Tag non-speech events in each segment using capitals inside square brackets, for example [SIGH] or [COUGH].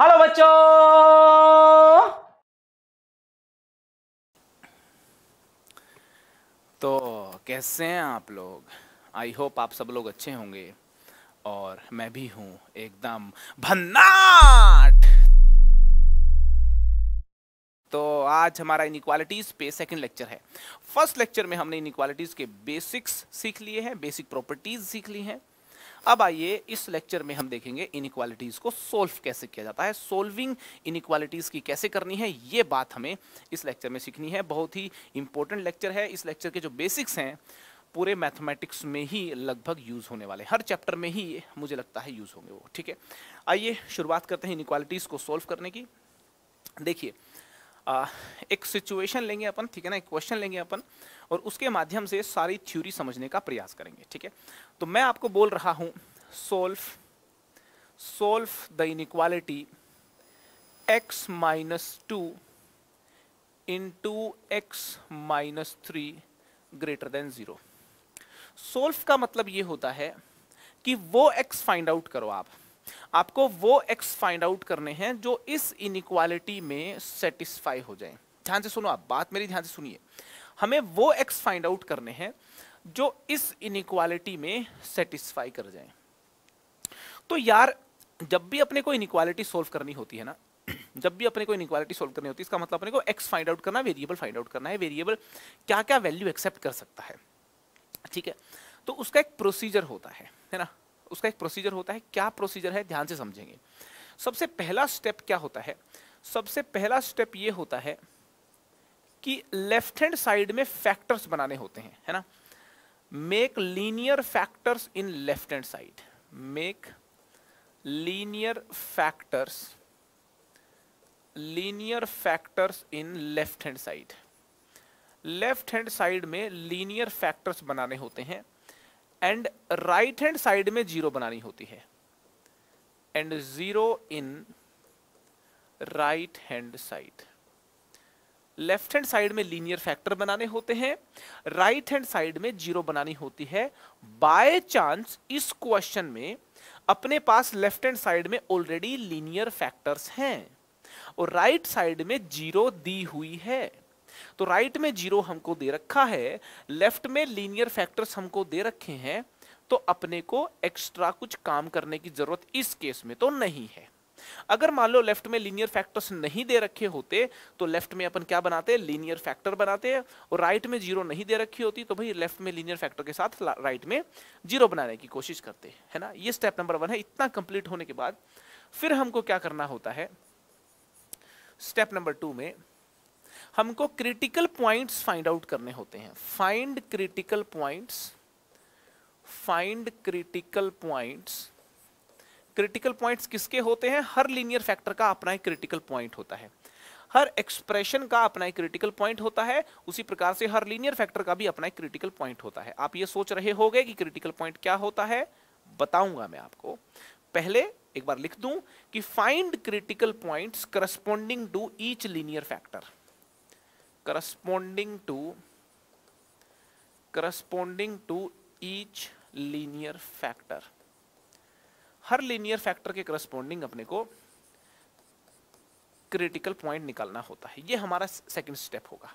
hello बच्चों तो कैसे हैं आप लोग आई होप आप सब लोग अच्छे होंगे और मैं भी हूं एकदम भन्नाट तो आज हमारा इनक्वालिटीज पे सेकंड लेक्चर है फर्स्ट लेक्चर में हमने इनक्वालिटीज के बेसिक्स सीख लिए हैं बेसिक प्रॉपर्टीज सीख ली हैं अब आइए इस लेक्चर में हम देखेंगे इनक्वालिटीज़ को सोल्व कैसे किया जाता है सोल्विंग इनक्वालिटीज़ की कैसे करनी है ये बात हमें इस लेक्चर में सीखनी है बहुत ही इंपॉर्टेंट लेक्चर है इस लेक्चर के जो बेसिक्स हैं पूरे मैथमेटिक्स में ही लगभग यूज़ होने वाले हर चैप्टर में ही मुझे लगता है यूज़ होंगे वो ठीक है आइए शुरुआत करते हैं इनक्वालिटीज़ को सोल्व करने की देखिए एक सिचुएशन लेंगे अपन ठीक है ना एक क्वेश्चन लेंगे अपन और उसके माध्यम से सारी थ्योरी समझने का प्रयास करेंगे ठीक है तो मैं आपको बोल रहा हूँ solve solve the inequality x minus two into x minus three greater than zero solve का मतलब ये होता है कि वो एक्स फाइंड आउट करो आप आपको वो एक्स फाइंड आउट करने हैं जो इस इनक्वालिटी में सेटिस्फाई हो जाए ध्यान से सुनो आप बात मेरी ध्यान से सुनिए हमें वो एक्स फाइंड आउट करने हैं जो इस इनक्वालिटी में सेटिस्फाई कर जाए तो यार जब भी अपने को इनक्वालिटी सोल्व करनी होती है ना [CLEARS THROAT] जब भी अपने को इनक्वालिटी सोल्व करनी होती है इसका मतलब अपने को एक्स फाइंड आउट करना वेरिएबल फाइंड आउट करना है वेरिएबल क्या क्या वैल्यू एक्सेप्ट कर सकता है ठीक है तो उसका एक प्रोसीजर होता है है ना उसका एक प्रोसीजर होता है क्या प्रोसीजर है ध्यान से समझेंगे सबसे पहला स्टेप क्या होता है सबसे पहला स्टेप ये होता है कि लेफ्ट हैंड साइड में फैक्टर्स बनाने होते हैं है ना make linear factors in left hand side make linear factors linear factors in left hand side left hand side में लीनियर फैक्टर्स बनाने होते हैं एंड राइट हैंड साइड में जीरो बनानी होती है and zero in right hand side left hand side में linear factor बनाने होते हैं राइट हैंड साइड में जीरो बनानी होती है बाय चांस इस क्वेश्चन में अपने पास लेफ्ट हैंड साइड में ऑलरेडी लीनियर फैक्टर्स हैं और राइट right साइड में जीरो दी हुई है तो राइट में जीरो हमको दे रखा है लेफ्ट में लीनियर फैक्टर्स हमको दे रखे हैं तो अपने को एक्स्ट्रा कुछ काम करने की जरूरत इस केस में तो नहीं है अगर मान लो लेफ्ट में लीनियर फैक्टर्स नहीं दे रखे होते तो लेफ्ट में अपन क्या बनाते हैं लीनियर फैक्टर बनाते हैं और राइट में जीरो नहीं दे रखी होती तो भाई लेफ्ट में लीनियर फैक्टर के साथ राइट में जीरो बनाने की कोशिश करते हैं है ना ये स्टेप नंबर वन है इतना कंप्लीट होने के बाद फिर हमको क्या करना होता है स्टेप नंबर टू में हमको क्रिटिकल पॉइंट्स फाइंड आउट करने होते हैं find critical points find critical points critical points किसके होते हैं हर लीनियर फैक्टर का अपना एक क्रिटिकल पॉइंट होता है हर एक्सप्रेशन का अपना एक क्रिटिकल पॉइंट होता है उसी प्रकार से हर लीनियर फैक्टर का भी अपना एक क्रिटिकल पॉइंट होता है आप ये सोच रहे होंगे कि क्रिटिकल पॉइंट क्या होता है बताऊंगा मैं आपको पहले एक बार लिख दूं कि find critical points corresponding to each linear factor corresponding to corresponding to each linear factor हर linear factor के corresponding अपने को क्रिटिकल पॉइंट निकालना होता है ये हमारा सेकंड स्टेप होगा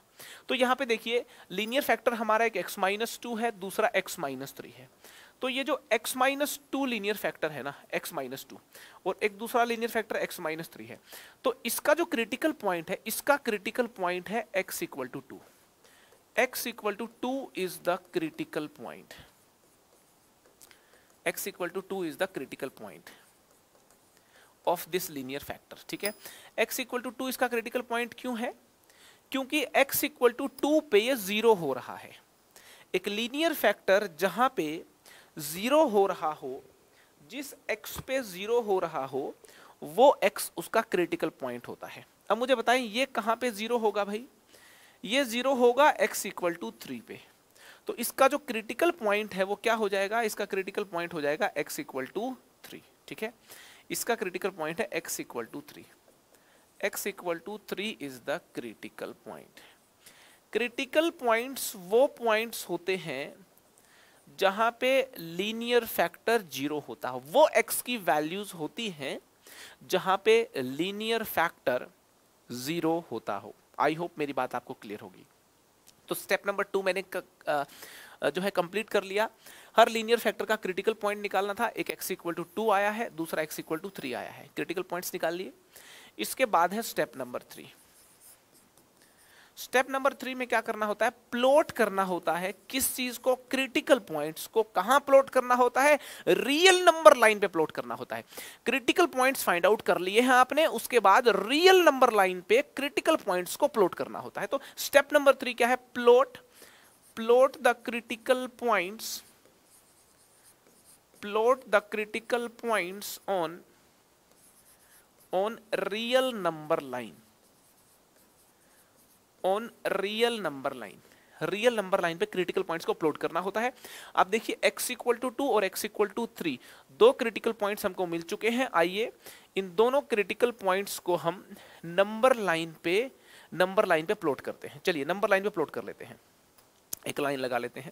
तो यहां पे देखिए लीनियर फैक्टर हमारा एक एक्स माइनस टू है दूसरा एक्स माइनस थ्री है तो ये जो x minus two linear factor है ना x माइनस टू और एक दूसरा linear factor x minus three है तो इसका जो क्रिटिकल पॉइंट है इसका क्रिटिकल पॉइंट है x equal to two x equal to two is the critical point x equal to two is the critical point of this linear factor ठीक है x equal to two इसका critical point क्यों है क्योंकि x equal to two पे ये zero हो रहा है एक लीनियर फैक्टर जहां पे ज़ीरो हो रहा हो जिस एक्स पे ज़ीरो हो रहा हो वो एक्स उसका क्रिटिकल पॉइंट होता है अब मुझे बताएं ये कहाँ पे ज़ीरो होगा भाई ये ज़ीरो होगा एक्स इक्वल टू थ्री पे तो इसका जो क्रिटिकल पॉइंट है वो क्या हो जाएगा इसका क्रिटिकल पॉइंट हो जाएगा एक्स इक्वल टू थ्री ठीक है इसका क्रिटिकल पॉइंट है x equal to three x equal to three is the critical point critical points वो पॉइंट्स होते हैं जहां पे लीनियर फैक्टर जीरो होता है वो एक्स की वैल्यूज होती हैं जहां पे लीनियर फैक्टर जीरो होता हो आई होप मेरी बात आपको क्लियर होगी तो स्टेप नंबर टू मैंने क, आ, जो है कंप्लीट कर लिया हर लीनियर फैक्टर का क्रिटिकल पॉइंट निकालना था एक एक्स इक्वल टू टू आया है दूसरा एक्स इक्वल टू थ्री आया है क्रिटिकल पॉइंट्स निकाल लिए इसके बाद है step number three step number three में क्या करना होता है प्लॉट करना होता है किस चीज को क्रिटिकल पॉइंट्स को कहां प्लॉट करना होता है रियल नंबर लाइन पे प्लॉट करना होता है क्रिटिकल पॉइंट्स फाइंड आउट कर लिए हैं आपने उसके बाद रियल नंबर लाइन पे क्रिटिकल पॉइंट्स को प्लॉट करना होता है तो स्टेप नंबर थ्री क्या है plot plot the critical points plot the critical points on on real number line on real number line real number line पे क्रिटिकल पॉइंट्स को अपलोड करना होता है आप देखिए x इक्वल टू टू और x इक्वल टू थ्री दो critical points हमको मिल चुके हैं आइए इन दोनों क्रिटिकल पॉइंट्स को हम नंबर लाइन पे नंबर लाइन पे प्लॉट करते हैं चलिए नंबर लाइन पे प्लॉट कर लेते हैं एक लाइन लगा लेते हैं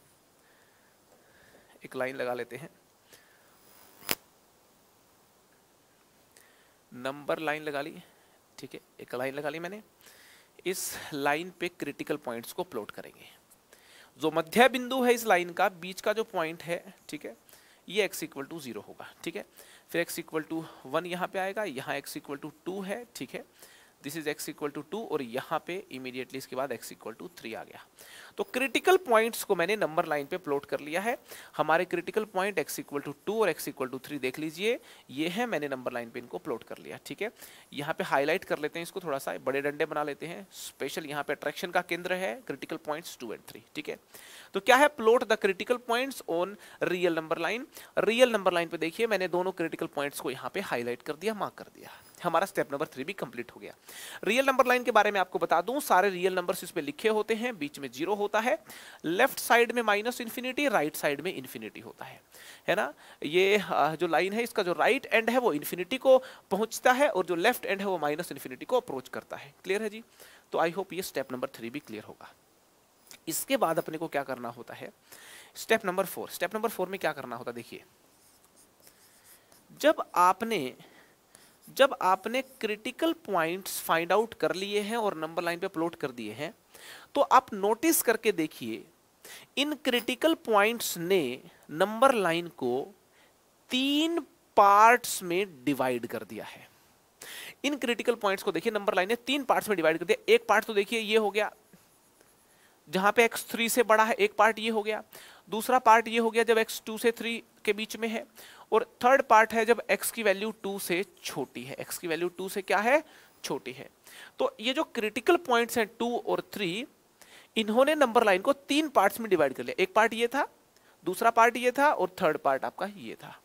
एक लाइन लगा लेते हैं नंबर लाइन लगा ली ठीक है एक लाइन लगा ली मैंने इस लाइन पे क्रिटिकल पॉइंट्स को प्लॉट करेंगे जो मध्य बिंदु है इस लाइन का बीच का जो पॉइंट है ठीक है ये एक्स इक्वल टू जीरो होगा ठीक है फिर एक्स इक्वल टू वन यहाँ पे आएगा यहाँ एक्स इक्वल टू टू है ठीक है this is x equal to two और यहाँ पे इमीडिएटली इसके बाद एक्स इक्वल टू थ्री आ गया तो क्रिटिकल पॉइंट्स को मैंने नंबर लाइन पे प्लॉट कर लिया है हमारे critical point x equal to two और एक्स इक्वल टू थ्री देख लीजिए ये है मैंने नंबर लाइन पे इनको प्लॉट कर लिया ठीक है यहाँ पे हाईलाइट कर लेते हैं इसको थोड़ा सा बड़े डंडे बना लेते हैं स्पेशल यहाँ पे अट्रैक्शन का केंद्र है critical points two and three ठीक है तो क्या है plot the critical points on real number line real number line पे देखिए मैंने दोनों क्रिटिकल पॉइंट्स को यहाँ पे हाईलाइट कर दिया मार्क कर दिया हमारा स्टेप नंबर थ्री भी कंप्लीट हो गया रियल नंबर लाइन के बारे में आपको बता दूं सारे रियल नंबर्स इसमें लिखे होते हैं बीच में जीरो होता है लेफ्ट साइड में माइनस इन्फिनिटी राइट साइड में इन्फिनिटी होता है है ना ये जो लाइन है इसका जो राइट एंड है वो इन्फिनिटी को पहुंचता है और जो लेफ्ट एंड है वो माइनस इन्फिनिटी को अप्रोच करता है क्लियर है जी तो आई होप ये स्टेप नंबर थ्री भी क्लियर होगा इसके बाद अपने को क्या करना होता है step number four step number four में क्या करना होता देखिए जब आपने जब आपने क्रिटिकल पॉइंट्स फाइंड आउट कर लिए हैं और नंबर लाइन पे प्लॉट कर दिए हैं तो आप नोटिस करके देखिए इन क्रिटिकल पॉइंट्स ने नंबर लाइन को तीन पार्ट्स में डिवाइड कर दिया है इन क्रिटिकल पॉइंट्स को देखिए नंबर लाइन ने तीन पार्ट्स में डिवाइड कर दिया एक पार्ट तो देखिए ये हो गया जहां पे x3 से बड़ा है एक पार्ट ये हो गया दूसरा पार्ट ये हो गया जब एक्स टू से थ्री के बीच में है और थर्ड पार्ट है जब एक्स की वैल्यू टू से छोटी है एक्स की वैल्यू टू से क्या है छोटी है तो ये जो क्रिटिकल पॉइंट्स हैं टू और थ्री इन्होंने नंबर लाइन को तीन पार्ट्स में डिवाइड कर लिया एक पार्ट ये था दूसरा पार्ट ये था और थर्ड पार्ट आपका ये था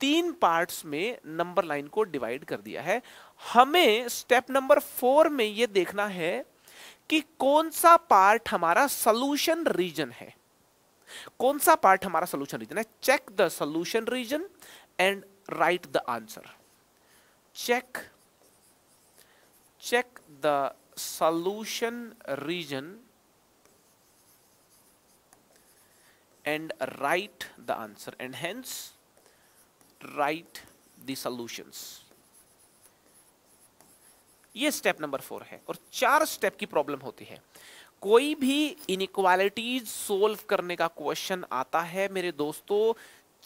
तीन पार्ट्स में नंबर लाइन को डिवाइड कर दिया है हमें स्टेप नंबर फोर में ये देखना है कि कौन सा पार्ट हमारा सोल्यूशन रीजन है कौन सा पार्ट हमारा सोल्यूशन रीजन है check the solution region and write the answer check check the solution region and write the answer and hence write the solutions ये स्टेप नंबर फोर है और चार स्टेप की प्रॉब्लम होती है कोई भी इनक्वालिटीज सोल्व करने का क्वेश्चन आता है मेरे दोस्तों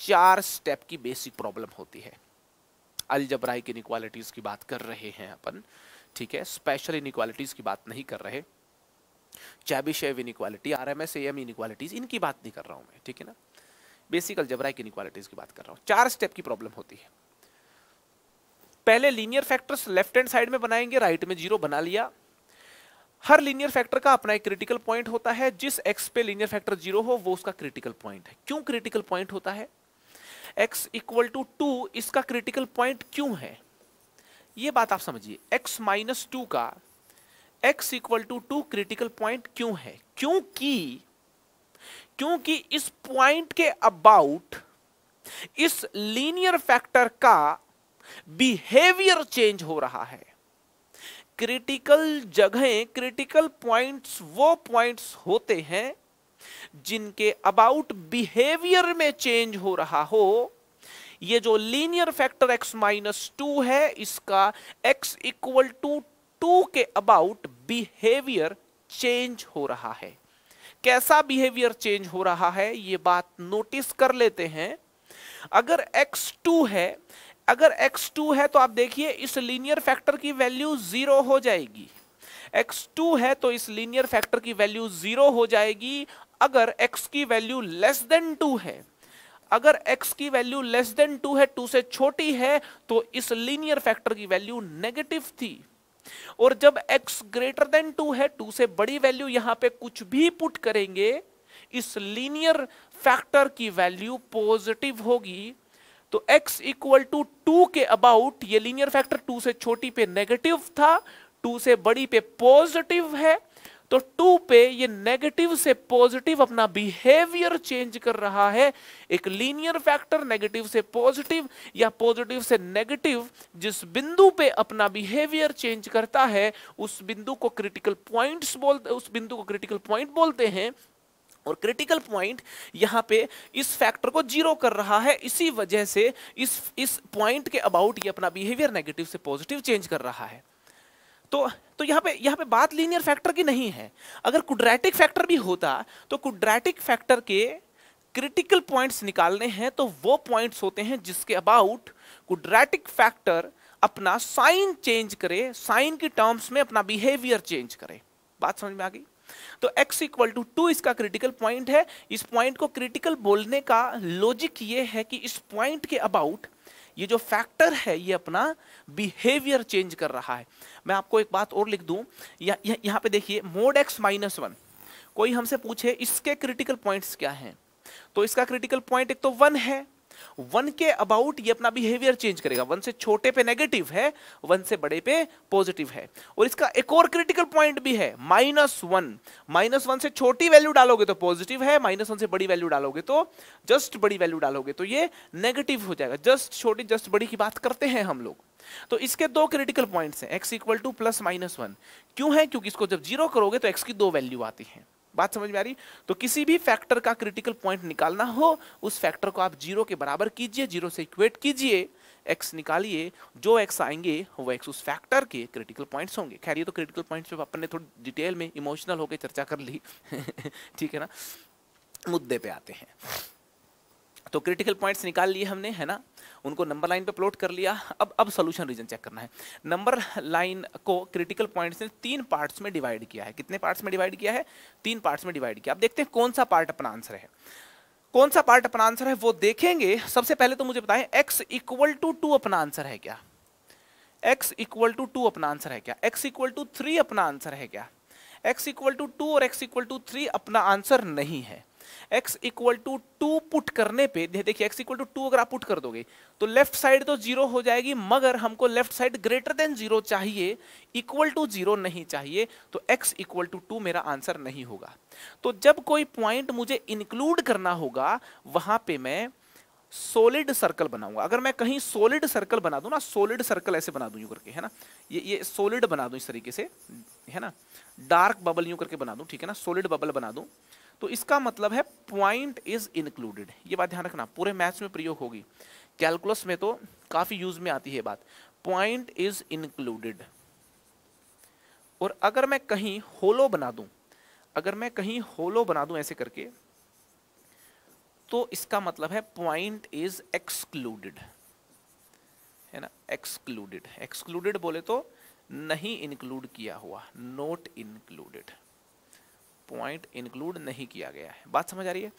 चार स्टेप की बेसिक प्रॉब्लम होती है अलजबराई की इनक्वालिटीज की बात कर रहे हैं अपन ठीक है स्पेशल इनक्वालिटीज की बात नहीं कर रहे Chebyshev inequality R M S M inequalities इनकी बात नहीं कर रहा हूं मैं ठीक है ना बेसिक अलजबराइक की इनक्वालिटीज की बात कर रहा हूँ चार स्टेप की प्रॉब्लम होती है पहले linear factors left hand side में बनाएंगे राइट में जीरो बना लिया हर लीनियर फैक्टर का अपना एक क्रिटिकल पॉइंट होता है जिस एक्स पे लीनियर फैक्टर जीरो हो वो उसका क्रिटिकल पॉइंट है क्यों क्रिटिकल पॉइंट होता है एक्स इक्वल टू टू इसका क्रिटिकल पॉइंट क्यों है ये बात आप समझिए एक्स माइनस टू का x equal to two critical point क्यों है क्योंकि क्योंकि इस पॉइंट के अबाउट इस लीनियर फैक्टर का बिहेवियर चेंज हो रहा है क्रिटिकल जगहें क्रिटिकल पॉइंट्स वो पॉइंट्स होते हैं जिनके अबाउट बिहेवियर में चेंज हो रहा हो ये जो linear factor x minus two है इसका x इक्वल टू टू के अबाउट बिहेवियर चेंज हो रहा है कैसा बिहेवियर चेंज हो रहा है ये बात नोटिस कर लेते हैं अगर टू है अगर x2 है तो आप देखिए इस लीनियर फैक्टर की वैल्यू जीरो हो जाएगी x2 है तो इस लीनियर फैक्टर की वैल्यू जीरो हो जाएगी अगर x की वैल्यू लेस देन टू है अगर x की वैल्यू लेस देन टू है टू से छोटी है तो इस लीनियर फैक्टर की वैल्यू नेगेटिव थी और जब x ग्रेटर देन टू है टू से बड़ी वैल्यू यहां पे कुछ भी पुट करेंगे इस लीनियर फैक्टर की वैल्यू पॉजिटिव होगी तो x इक्वल टू टू के अबाउट ये लीनियर फैक्टर टू से छोटी पे नेगेटिव था टू से बड़ी पे पॉजिटिव है तो टू पे ये नेगेटिव से पॉजिटिव अपना बिहेवियर चेंज कर रहा है एक लीनियर फैक्टर नेगेटिव से पॉजिटिव या पॉजिटिव से नेगेटिव जिस बिंदु पे अपना बिहेवियर चेंज करता है उस बिंदु को क्रिटिकल पॉइंट्स बोलते उस बिंदु को क्रिटिकल पॉइंट बोलते हैं और क्रिटिकल पॉइंट यहाँ पे इस फैक्टर को जीरो कर रहा है इसी वजह से इस इस पॉइंट के अबाउट ये अपना बिहेवियर नेगेटिव से पॉजिटिव चेंज कर रहा है तो तो यहाँ पे यहाँ पे बात लीनियर फैक्टर की नहीं है अगर कुड्रैटिक फैक्टर भी होता तो कुड्रैटिक फैक्टर के क्रिटिकल पॉइंट्स निकालने हैं तो वो पॉइंट्स होते हैं जिसके अबाउट कुड्रैटिक फैक्टर अपना साइन चेंज करे साइन की टर्म्स में अपना बिहेवियर चेंज करे बात समझ में आ गई तो x इक्वल टू टू इसका क्रिटिकल पॉइंट है इस पॉइंट को क्रिटिकल बोलने का लॉजिक ये है कि इस पॉइंट के अबाउट ये जो फैक्टर है ये अपना बिहेवियर चेंज कर रहा है मैं आपको एक बात और लिख दूं यह, यह, यहाँ पे देखिए मोड एक्स माइनस वन कोई हमसे पूछे इसके क्रिटिकल पॉइंट्स क्या हैं तो इसका क्रिटिकल पॉइंट एक तो वन है वन के अबाउट ये अपना बिहेवियर चेंज करेगा वन से छोटे पे नेगेटिव है वन से बड़े पे पॉजिटिव है और इसका एक और क्रिटिकल पॉइंट भी है माइनस वन माइनस वन से छोटी वैल्यू डालोगे तो पॉजिटिव है माइनस वन से बड़ी वैल्यू डालोगे तो जस्ट बड़ी वैल्यू डालोगे तो ये नेगेटिव हो जाएगा जस्ट छोटी जस्ट बड़ी की बात करते हैं हम लोग तो इसके दो क्रिटिकल पॉइंट्स हैं x equal to plus minus one क्यों है क्योंकि इसको जब जीरो करोगे तो x की दो वैल्यू आती हैं बात समझ में आ रही तो किसी भी फैक्टर का क्रिटिकल पॉइंट निकालना हो उस फैक्टर को आप जीरो के बराबर कीजिए जीरो से इक्वेट कीजिए एक्स निकालिए जो एक्स आएंगे वो एक्स उस फैक्टर के क्रिटिकल पॉइंट्स होंगे खैर ये तो क्रिटिकल पॉइंट्स पे अपन ने थोड़ी डिटेल में इमोशनल होकर चर्चा कर ली [LAUGHS] ठीक है ना मुद्दे पे आते हैं तो क्रिटिकल पॉइंट्स निकाल लिए हमने है ना उनको नंबर लाइन पे प्लॉट कर लिया अब अब सोल्यूशन रीजन चेक करना है नंबर लाइन को क्रिटिकल पॉइंट्स ने तीन पार्ट्स में डिवाइड किया है कितने पार्ट्स में डिवाइड किया है तीन पार्ट्स में डिवाइड किया अब देखते हैं कौन सा पार्ट अपना आंसर है कौन सा पार्ट अपना आंसर है वो देखेंगे सबसे पहले तो मुझे बताएं एक्स इक्वल टू टू अपना आंसर है क्या एक्स इक्वल टू टू अपना आंसर है क्या एक्स इक्वल टू थ्री अपना आंसर है क्या एक्स इक्वल टू टू और एक्स इक्वल टू थ्री अपना आंसर नहीं है x equal to two put करने पे देखिए x इक्वल टू टू अगर आप पुट कर दोगे तो लेफ्ट साइड तो जीरो हो जाएगी मगर हमको left side greater than zero चाहिए इक्वल टू जीरो नहीं चाहिए तो x इक्वल टू टू मेरा आंसर नहीं होगा तो जब कोई पॉइंट मुझे इंक्लूड करना होगा वहां पे मैं सोलिड सर्कल बनाऊंगा अगर मैं कहीं सोलिड सर्कल बना दू ना सोलिड सर्कल ऐसे बना दू यूं करके है ना ये ये सोलिड बना दू इस तरीके से है ना डार्क बबल यू करके बना दू ठीक है ना सोलिड बबल बना दू तो इसका मतलब है पॉइंट इज इंक्लूडेड ये बात ध्यान रखना पूरे मैथ्स में प्रयोग होगी कैलकुलस में तो काफ़ी यूज में आती है बात पॉइंट इज इंक्लूडेड और अगर मैं कहीं होलो बना दूं अगर मैं कहीं होलो बना दूं ऐसे करके तो इसका मतलब है पॉइंट इज एक्सक्लूडेड है ना एक्सक्लूडेड एक्सक्लूडेड बोले तो नहीं इंक्लूड किया हुआ नॉट इंक्लूडेड पॉइंट इंक्लूड नहीं किया गया है बात समझ आ रही है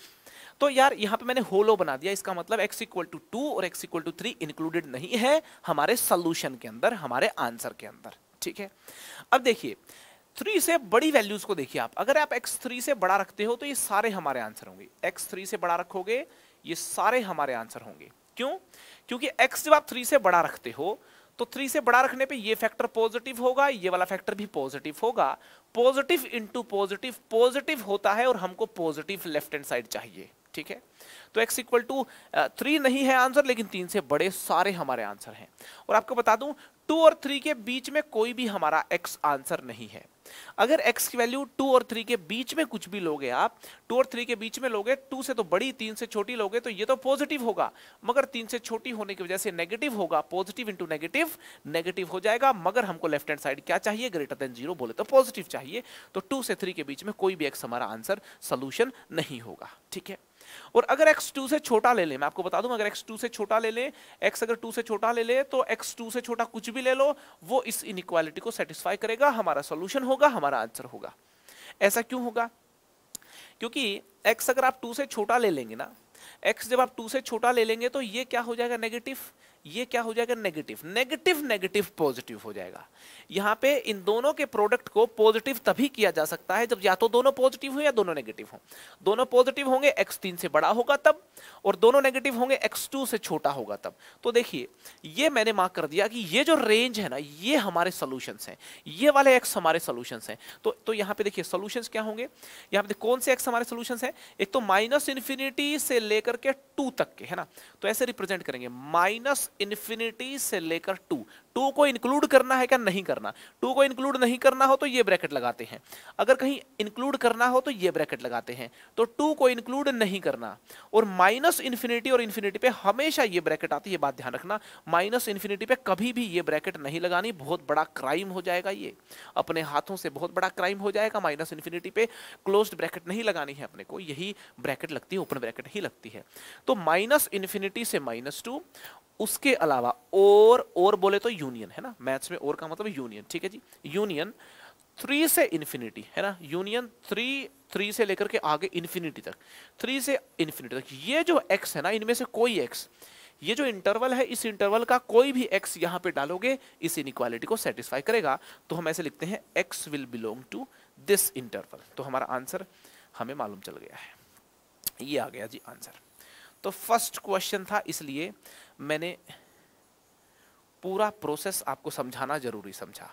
तो यार यहां पे मैंने होलो बना दिया इसका मतलब x इक्वल टू टू और x equal to three included नहीं है हमारे सोल्यूशन के अंदर हमारे आंसर के अंदर ठीक है अब देखिए थ्री से बड़ी वैल्यूज को देखिए आप अगर आप एक्स थ्री से बड़ा रखते हो तो ये सारे हमारे आंसर होंगे एक्स थ्री से बड़ा रखोगे ये सारे हमारे आंसर होंगे क्यों क्योंकि एक्स जब आप थ्री से बड़ा रखते हो तो थ्री से बड़ा रखने पे ये फैक्टर पॉजिटिव होगा ये वाला फैक्टर भी पॉजिटिव होगा पॉजिटिव इंटू पॉजिटिव पॉजिटिव होता है और हमको पॉजिटिव लेफ्ट हैंड साइड चाहिए ठीक है तो x इक्वल टू थ्री नहीं है आंसर लेकिन तीन से बड़े सारे हमारे आंसर हैं और आपको बता दूं टू और थ्री के बीच में कोई भी हमारा एक्स आंसर नहीं है अगर x की वैल्यू टू और थ्री के बीच में कुछ भी लोगे आप टू और थ्री के बीच में लोगे टू से तो बड़ी तीन से छोटी लोगे तो ये तो पॉजिटिव होगा मगर तीन से छोटी होने की वजह से नेगेटिव होगा पॉजिटिव इंटू नेगेटिव नेगेटिव हो जाएगा मगर हमको लेफ्ट हैंड साइड क्या चाहिए ग्रेटर देन जीरो बोले तो पॉजिटिव चाहिए तो टू से थ्री के बीच में कोई भी एक्स हमारा आंसर सोल्यूशन नहीं होगा ठीक है और अगर एक्स टू से छोटा ले लें मैं आपको बता दूं अगर एक्स टू से छोटा ले लें एक्स अगर टू से छोटा ले लें तो एक्स टू से छोटा कुछ भी ले लो वो इस इनक्वालिटी को सेटिस्फाई करेगा हमारा सोल्यूशन होगा हमारा आंसर होगा ऐसा क्यों होगा क्योंकि एक्स अगर आप टू से छोटा ले लेंगे ना एक्स जब आप टू से छोटा ले लेंगे तो ये क्या हो जाएगा नेगेटिव ये क्या हो जाएगा नेगेटिव नेगेटिव नेगेटिव पॉजिटिव हो जाएगा यहाँ पे इन दोनों के प्रोडक्ट को पॉजिटिव तभी किया जा सकता है जब या तो दोनों पॉजिटिव हो या दोनों नेगेटिव हो दोनों पॉजिटिव होंगे x3 से बड़ा होगा तब और दोनों नेगेटिव होंगे x2 से छोटा होगा तब तो देखिए ये मैंने मार्क कर दिया कि ये जो रेंज है ना ये हमारे सोल्यूशन हैं ये वाले एक्स हमारे सोल्यूशन हैं तो तो यहाँ पे देखिए सोल्यूशन क्या होंगे यहाँ पे कौन से एक्स हमारे सोल्यूशन है एक तो माइनस इन्फिनिटी से लेकर के टू तक के है ना तो ऐसे रिप्रेजेंट करेंगे माइनस इन्फिनिटी से लेकर टू टू को इंक्लूड करना है क्या नहीं करना टू को इंक्लूड नहीं करना हो तो ये ब्रैकेट लगाते हैं अगर कहीं इंक्लूड करना हो तो ये ब्रैकेट लगाते हैं तो टू को इंक्लूड नहीं करना और माइनस इन्फिनिटी और इन्फिनिटी पे हमेशा ये ब्रैकेट आती है ये बात ध्यान रखना माइनस इन्फिनिटी पे कभी भी ये ब्रैकेट नहीं लगानी बहुत बड़ा क्राइम हो जाएगा ये अपने हाथों से बहुत बड़ा क्राइम हो जाएगा माइनस इन्फिनिटी पे क्लोज ब्रैकेट नहीं लगानी है अपने को यही ब्रैकेट लगती है ओपन ब्रैकेट ही लगती है तो माइनस इन्फिनिटी से माइनस टू उसके अलावा और और बोले तो यूनियन है ना मैथ्स में और का मतलब यूनियन ठीक है जी यूनियन थ्री से इन्फिनिटी है ना यूनियन थ्री थ्री से लेकर के आगे इन्फिनिटी तक थ्री से इन्फिनिटी तक ये जो एक्स है ना इनमें से कोई एक्स ये जो इंटरवल है इस इंटरवल का कोई भी एक्स यहाँ पे डालोगे इस इनक्वालिटी को सेटिस्फाई करेगा तो हम ऐसे लिखते हैं x will belong to this interval तो हमारा आंसर हमें मालूम चल गया है ये आ गया जी आंसर तो फर्स्ट क्वेश्चन था इसलिए मैंने पूरा प्रोसेस आपको समझाना जरूरी समझा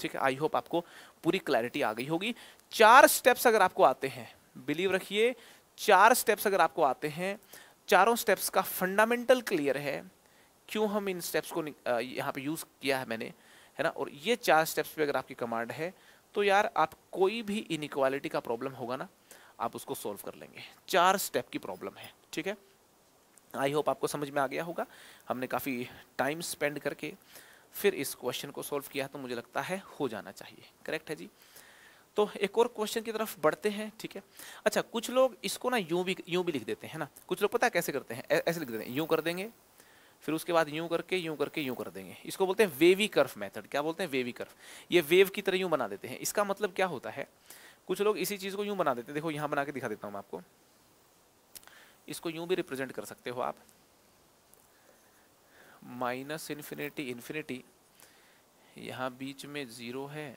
ठीक है आई होप आपको पूरी क्लैरिटी आ गई होगी चार स्टेप्स अगर आपको आते हैं बिलीव रखिए चार स्टेप्स अगर आपको आते हैं चारों स्टेप्स का फंडामेंटल क्लियर है क्यों हम इन स्टेप्स को यहाँ पे यूज़ किया है मैंने है ना और ये चार स्टेप्स पे अगर आपकी कमांड है तो यार आप कोई भी इनक्वालिटी का प्रॉब्लम होगा ना आप उसको सॉल्व कर लेंगे चार स्टेप की प्रॉब्लम है ठीक है आई होप आपको समझ में आ गया होगा हमने काफ़ी टाइम स्पेंड करके फिर इस क्वेश्चन को सॉल्व किया तो मुझे लगता है हो जाना चाहिए करेक्ट है जी तो एक और क्वेश्चन की तरफ बढ़ते हैं ठीक है अच्छा कुछ लोग इसको ना यूं भी यूं भी लिख देते हैं ना कुछ लोग पता है कैसे करते हैं ऐसे लिख देते हैं यूं कर देंगे फिर उसके बाद यूं करके यूं करके यूं कर देंगे इसको बोलते हैं वेवी कर्व मेथड क्या बोलते हैं वेवी कर्व ये वेव की तरह यूं बना देते हैं इसका मतलब क्या होता है कुछ लोग इसी चीज़ को यूं बना देते हैं देखो यहाँ बना के दिखा देता हूँ आपको इसको यूं भी रिप्रेजेंट कर सकते हो आप माइनस इन्फिनिटी इन्फिनिटी यहाँ बीच में ज़ीरो है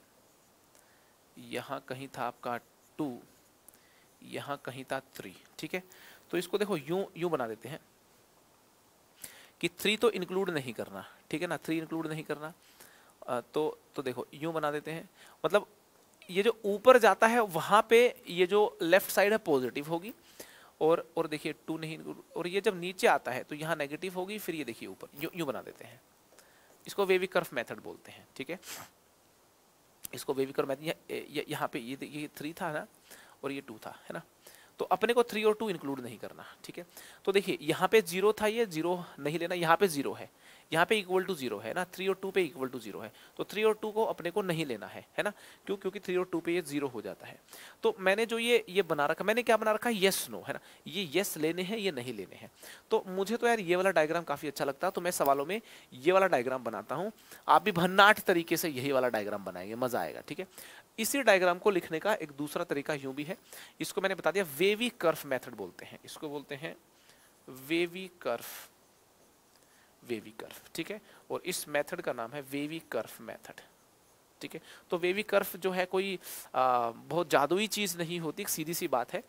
यहाँ कहीं था आपका टू यहाँ कहीं था थ्री ठीक है तो इसको देखो यूं यूं बना देते हैं कि थ्री तो इंक्लूड नहीं करना ठीक है ना थ्री इंक्लूड नहीं करना तो तो देखो यूं बना देते हैं मतलब ये जो ऊपर जाता है वहाँ पे ये जो लेफ्ट साइड है पॉजिटिव होगी और और देखिए टू नहीं और ये जब नीचे आता है तो यहाँ नेगेटिव होगी फिर ये देखिए ऊपर यूँ यू बना देते हैं इसको वेवी कर्फ मैथड बोलते हैं ठीक है इसको वेवी कर्फ मैथ यहाँ पे ये ये थ्री था ना और ये टू था है ना तो अपने को थ्री और टू इंक्लूड नहीं करना ठीक है तो देखिए यहाँ पे जीरो था ये जीरो नहीं लेना यहाँ पे जीरो है यहाँ पे इक्वल टू जीरो है ना थ्री और टू पे इक्वल टू जीरो है तो थ्री और टू को अपने को नहीं लेना है है ना क्यों क्योंकि थ्री और टू पे ये जीरो हो जाता है तो मैंने जो ये ये बना रखा मैंने क्या बना रखा है येस नो है ना ये येस लेने हैं ये नहीं लेने हैं तो मुझे तो यार ये वाला डायग्राम काफ़ी अच्छा लगता है तो मैं सवालों में ये वाला डायग्राम बनाता हूँ आप भी भन्नाट तरीके से यही वाला डायग्राम बनाएंगे मज़ा आएगा ठीक है इसी डायग्राम को लिखने का एक दूसरा तरीका यूं भी है इसको मैंने बता दिया वेवी कर्फ मेथड बोलते हैं इसको बोलते हैं वेवी कर्फ वेवी कर्फ ठीक है और इस मेथड का नाम है वेवी कर्फ मेथड ठीक है तो वेवी कर्फ जो है कोई आ, बहुत जादुई चीज़ नहीं होती सीधी सी बात है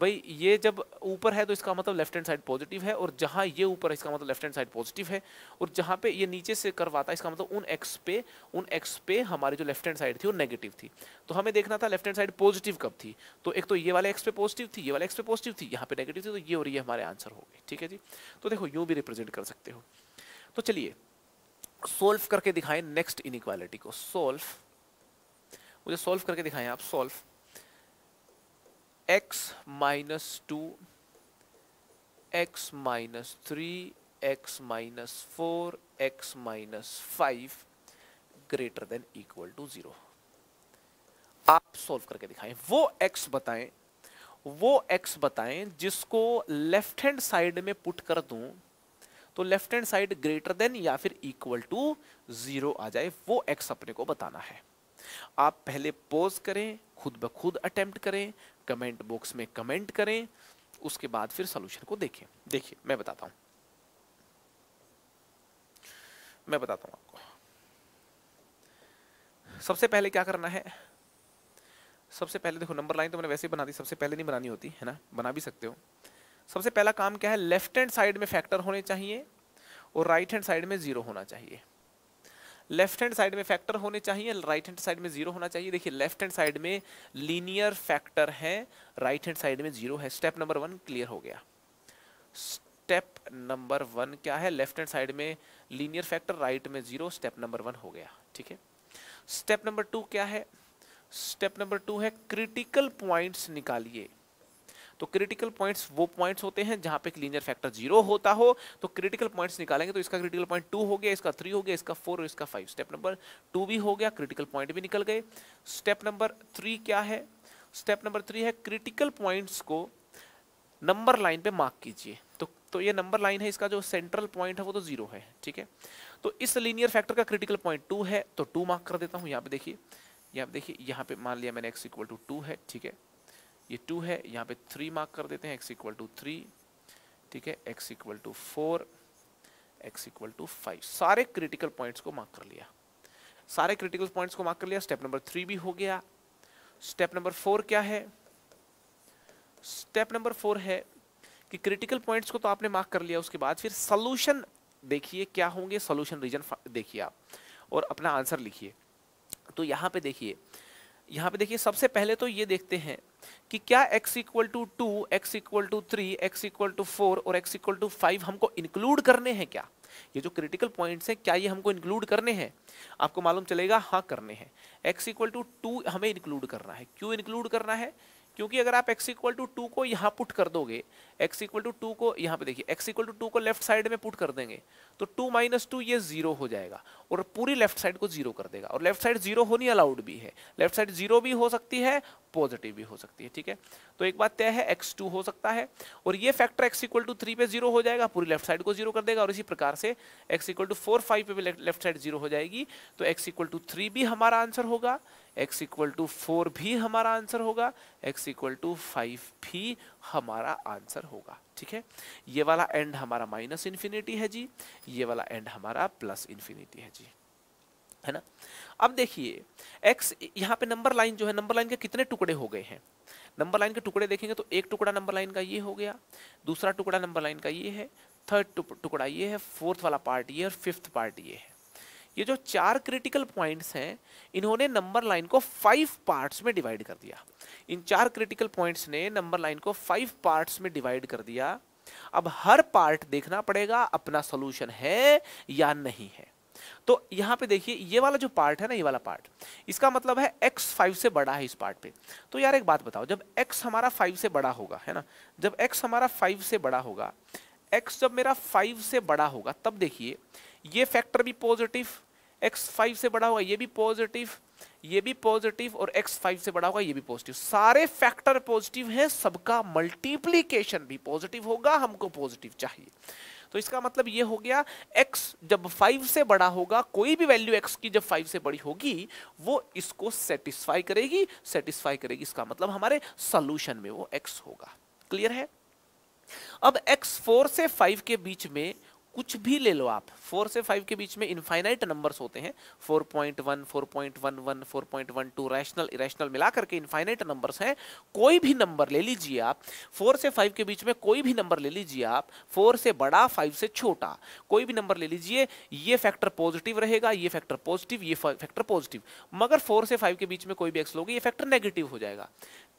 भाई ये जब ऊपर है तो इसका मतलब लेफ्ट हैंड साइड पॉजिटिव है और जहाँ ये ऊपर है इसका मतलब लेफ्ट हैंड साइड पॉजिटिव है और जहाँ पे ये नीचे से कर्व आता है इसका मतलब उन एक्स पे उन एक्स पे हमारी जो लेफ्ट हैंड साइड थी वो नेगेटिव थी तो हमें देखना था लेफ्ट हैंड साइड पॉजिटिव कब थी तो एक तो ये वाले एक्स पे पॉजिटिव थी ये वाले एक्स पे पॉजिटिव थी यहाँ पे नेगेटिव थी तो ये और ये हमारे आंसर हो गए ठीक है जी तो देखो यूँ भी रिप्रेजेंट कर सकते हो तो चलिए सोल्व करके दिखाएं नेक्स्ट इनक्वालिटी को सोल्व मुझे सोल्व करके दिखाएं आप solve x minus two x minus three x minus four x minus five greater than equal to zero आप सोल्व करके दिखाएं वो x बताएं वो x बताएं जिसको लेफ्ट हैंड साइड में पुट कर दूं तो left hand side greater than या फिर इक्वल टू जीरो आ जाए वो एक्स अपने को बताना है आप पहले पोज करें खुद ब खुद अटेम्प्ट करें कमेंट बॉक्स में कमेंट करें उसके बाद फिर सोल्यूशन को देखें देखिए मैं बताता हूं मैं बताता हूं आपको सबसे पहले क्या करना है सबसे पहले देखो नंबर लाइन तो मैंने वैसे ही बना दी सबसे पहले नहीं बनानी होती है ना बना भी सकते हो सबसे पहला काम क्या है लेफ्ट हैंड साइड में फैक्टर होने चाहिए और राइट हैंड साइड में ज़ीरो होना चाहिए लेफ्ट हैंड साइड में फैक्टर होने चाहिए राइट हैंड साइड में जीरो होना चाहिए देखिए लेफ्ट हैंड साइड में लीनियर फैक्टर है राइट हैंड साइड में जीरो है स्टेप नंबर वन क्लियर हो गया स्टेप नंबर वन क्या है लेफ्ट हैंड साइड में लीनियर फैक्टर राइट में जीरो स्टेप नंबर वन हो गया ठीक है स्टेप नंबर टू क्या है स्टेप नंबर टू है क्रिटिकल पॉइंट्स निकालिए तो क्रिटिकल पॉइंट्स वो पॉइंट्स होते हैं जहां पे क्लीनियर फैक्टर जीरो होता हो तो क्रिटिकल पॉइंट्स निकालेंगे तो इसका क्रिटिकल पॉइंट टू हो गया इसका थ्री हो गया इसका फोर इसका फाइव स्टेप नंबर टू भी हो गया क्रिटिकल पॉइंट भी निकल गए स्टेप नंबर थ्री क्या है स्टेप नंबर थ्री है क्रिटिकल पॉइंट्स को नंबर लाइन पे मार्क कीजिए तो तो ये नंबर लाइन है इसका जो सेंट्रल पॉइंट है वो तो जीरो है ठीक है तो इस लीनियर फैक्टर का क्रिटिकल पॉइंट टू है तो टू मार्क कर देता हूँ यहाँ पे देखिए यहाँ पे देखिए यहाँ पे मान लिया मैंने एक्स इक्वल टू टू है ठीक है ये टू है यहाँ पे थ्री मार्क कर देते हैं एक्स इक्वल टू थ्री ठीक है x equal to four x equal to five सारे क्रिटिकल पॉइंट्स को मार्क कर लिया सारे क्रिटिकल पॉइंट्स को मार्क कर लिया स्टेप नंबर थ्री भी हो गया स्टेप नंबर फोर क्या है स्टेप नंबर फोर है कि क्रिटिकल पॉइंट्स को तो आपने मार्क कर लिया उसके बाद फिर सोल्यूशन देखिए क्या होंगे सोल्यूशन रीजन देखिए आप और अपना आंसर लिखिए तो यहाँ पे देखिए यहाँ पे देखिए सबसे पहले तो ये देखते हैं कि क्या x equal to two x equal to three x equal to four और x इक्वल टू फाइव हमको इंक्लूड करने हैं क्या ये जो क्रिटिकल पॉइंट्स हैं क्या ये हमको इंक्लूड करने हैं आपको मालूम चलेगा हाँ करने हैं x इक्वल टू टू हमें इंक्लूड करना है क्यों इंक्लूड करना है क्योंकि अगर आप x इक्वल टू टू को यहाँ पुट कर दोगे x इक्वल टू टू को यहाँ पे देखिए x इक्वल टू टू को लेफ्ट साइड में पुट कर देंगे तो टू माइनस टू ये जीरो हो जाएगा और पूरी लेफ्ट साइड को जीरो कर देगा और लेफ्ट साइड जीरो होनी अलाउड भी है लेफ्ट साइड जीरो भी हो सकती है पॉजिटिव भी हो सकती है ठीक है तो एक बात तय है एक्स टू हो सकता है और ये factor x equal to three पे जीरो हो जाएगा पूरी लेफ्ट साइड को जीरो कर देगा और इसी प्रकार से x equal to four five पे भी लेफ्ट साइड जीरो हो जाएगी तो एक्स इक्वल टू थ्री भी हमारा आंसर होगा x इक्वल टू फोर भी हमारा आंसर होगा x इक्वल टू फाइव भी हमारा आंसर होगा ठीक है ये वाला एंड हमारा माइनस इन्फिनिटी है जी ये वाला एंड हमारा प्लस इन्फिनिटी है जी है ना अब देखिए x यहाँ पे नंबर लाइन जो है नंबर लाइन के कितने टुकड़े हो गए हैं नंबर लाइन के टुकड़े देखेंगे तो एक टुकड़ा नंबर लाइन का ये हो गया दूसरा टुकड़ा नंबर लाइन का ये है थर्ड टुकड़ा ये है फोर्थ वाला पार्ट ये और फिफ्थ पार्ट ये है ये जो चार क्रिटिकल पॉइंट्स हैं इन्होंने नंबर लाइन को फाइव पार्ट्स में डिवाइड कर दिया इन चार क्रिटिकल पॉइंट्स ने नंबर लाइन को फाइव पार्ट्स में डिवाइड कर दिया अब हर पार्ट देखना पड़ेगा अपना सोल्यूशन है या नहीं है तो यहां पे देखिए ये वाला जो पार्ट है ना ये वाला पार्ट इसका मतलब है x 5 से बड़ा है इस पार्ट पे तो यार एक बात बताओ जब x हमारा 5 से बड़ा होगा है ना जब x हमारा 5 से बड़ा होगा x जब मेरा 5 से बड़ा होगा तब देखिए ये फैक्टर भी पॉजिटिव एक्स फाइव से बड़ा होगा ये भी पॉजिटिव ये भी पॉजिटिव और एक्स फाइव से बड़ा होगा ये भी पॉजिटिव सारे फैक्टर पॉजिटिव हैं सबका मल्टीप्लीकेशन भी पॉजिटिव होगा हमको पॉजिटिव चाहिए तो इसका मतलब ये हो गया x जब 5 से बड़ा होगा कोई भी वैल्यू x की जब 5 से बड़ी होगी वो इसको सेटिस्फाई करेगी सेटिस्फाई करेगी इसका मतलब हमारे सोल्यूशन में वो x होगा क्लियर है अब x 4 से 5 के बीच में कुछ भी ले लो आप फोर से फाइव के बीच में इनफाइनाइट नंबर्स होते हैं four point one four point one one four point one two rational irrational मिला करके इनफाइनाइट नंबर्स हैं कोई भी नंबर ले लीजिए आप फोर से फाइव के बीच में कोई भी नंबर ले लीजिए आप फोर से बड़ा फाइव से छोटा कोई भी नंबर ले लीजिए ये फैक्टर पॉजिटिव रहेगा ये फैक्टर पॉजिटिव ये फैक्टर पॉजिटिव मगर फोर से फाइव के बीच में कोई भी एक्स लोगे ये फैक्टर नेगेटिव हो जाएगा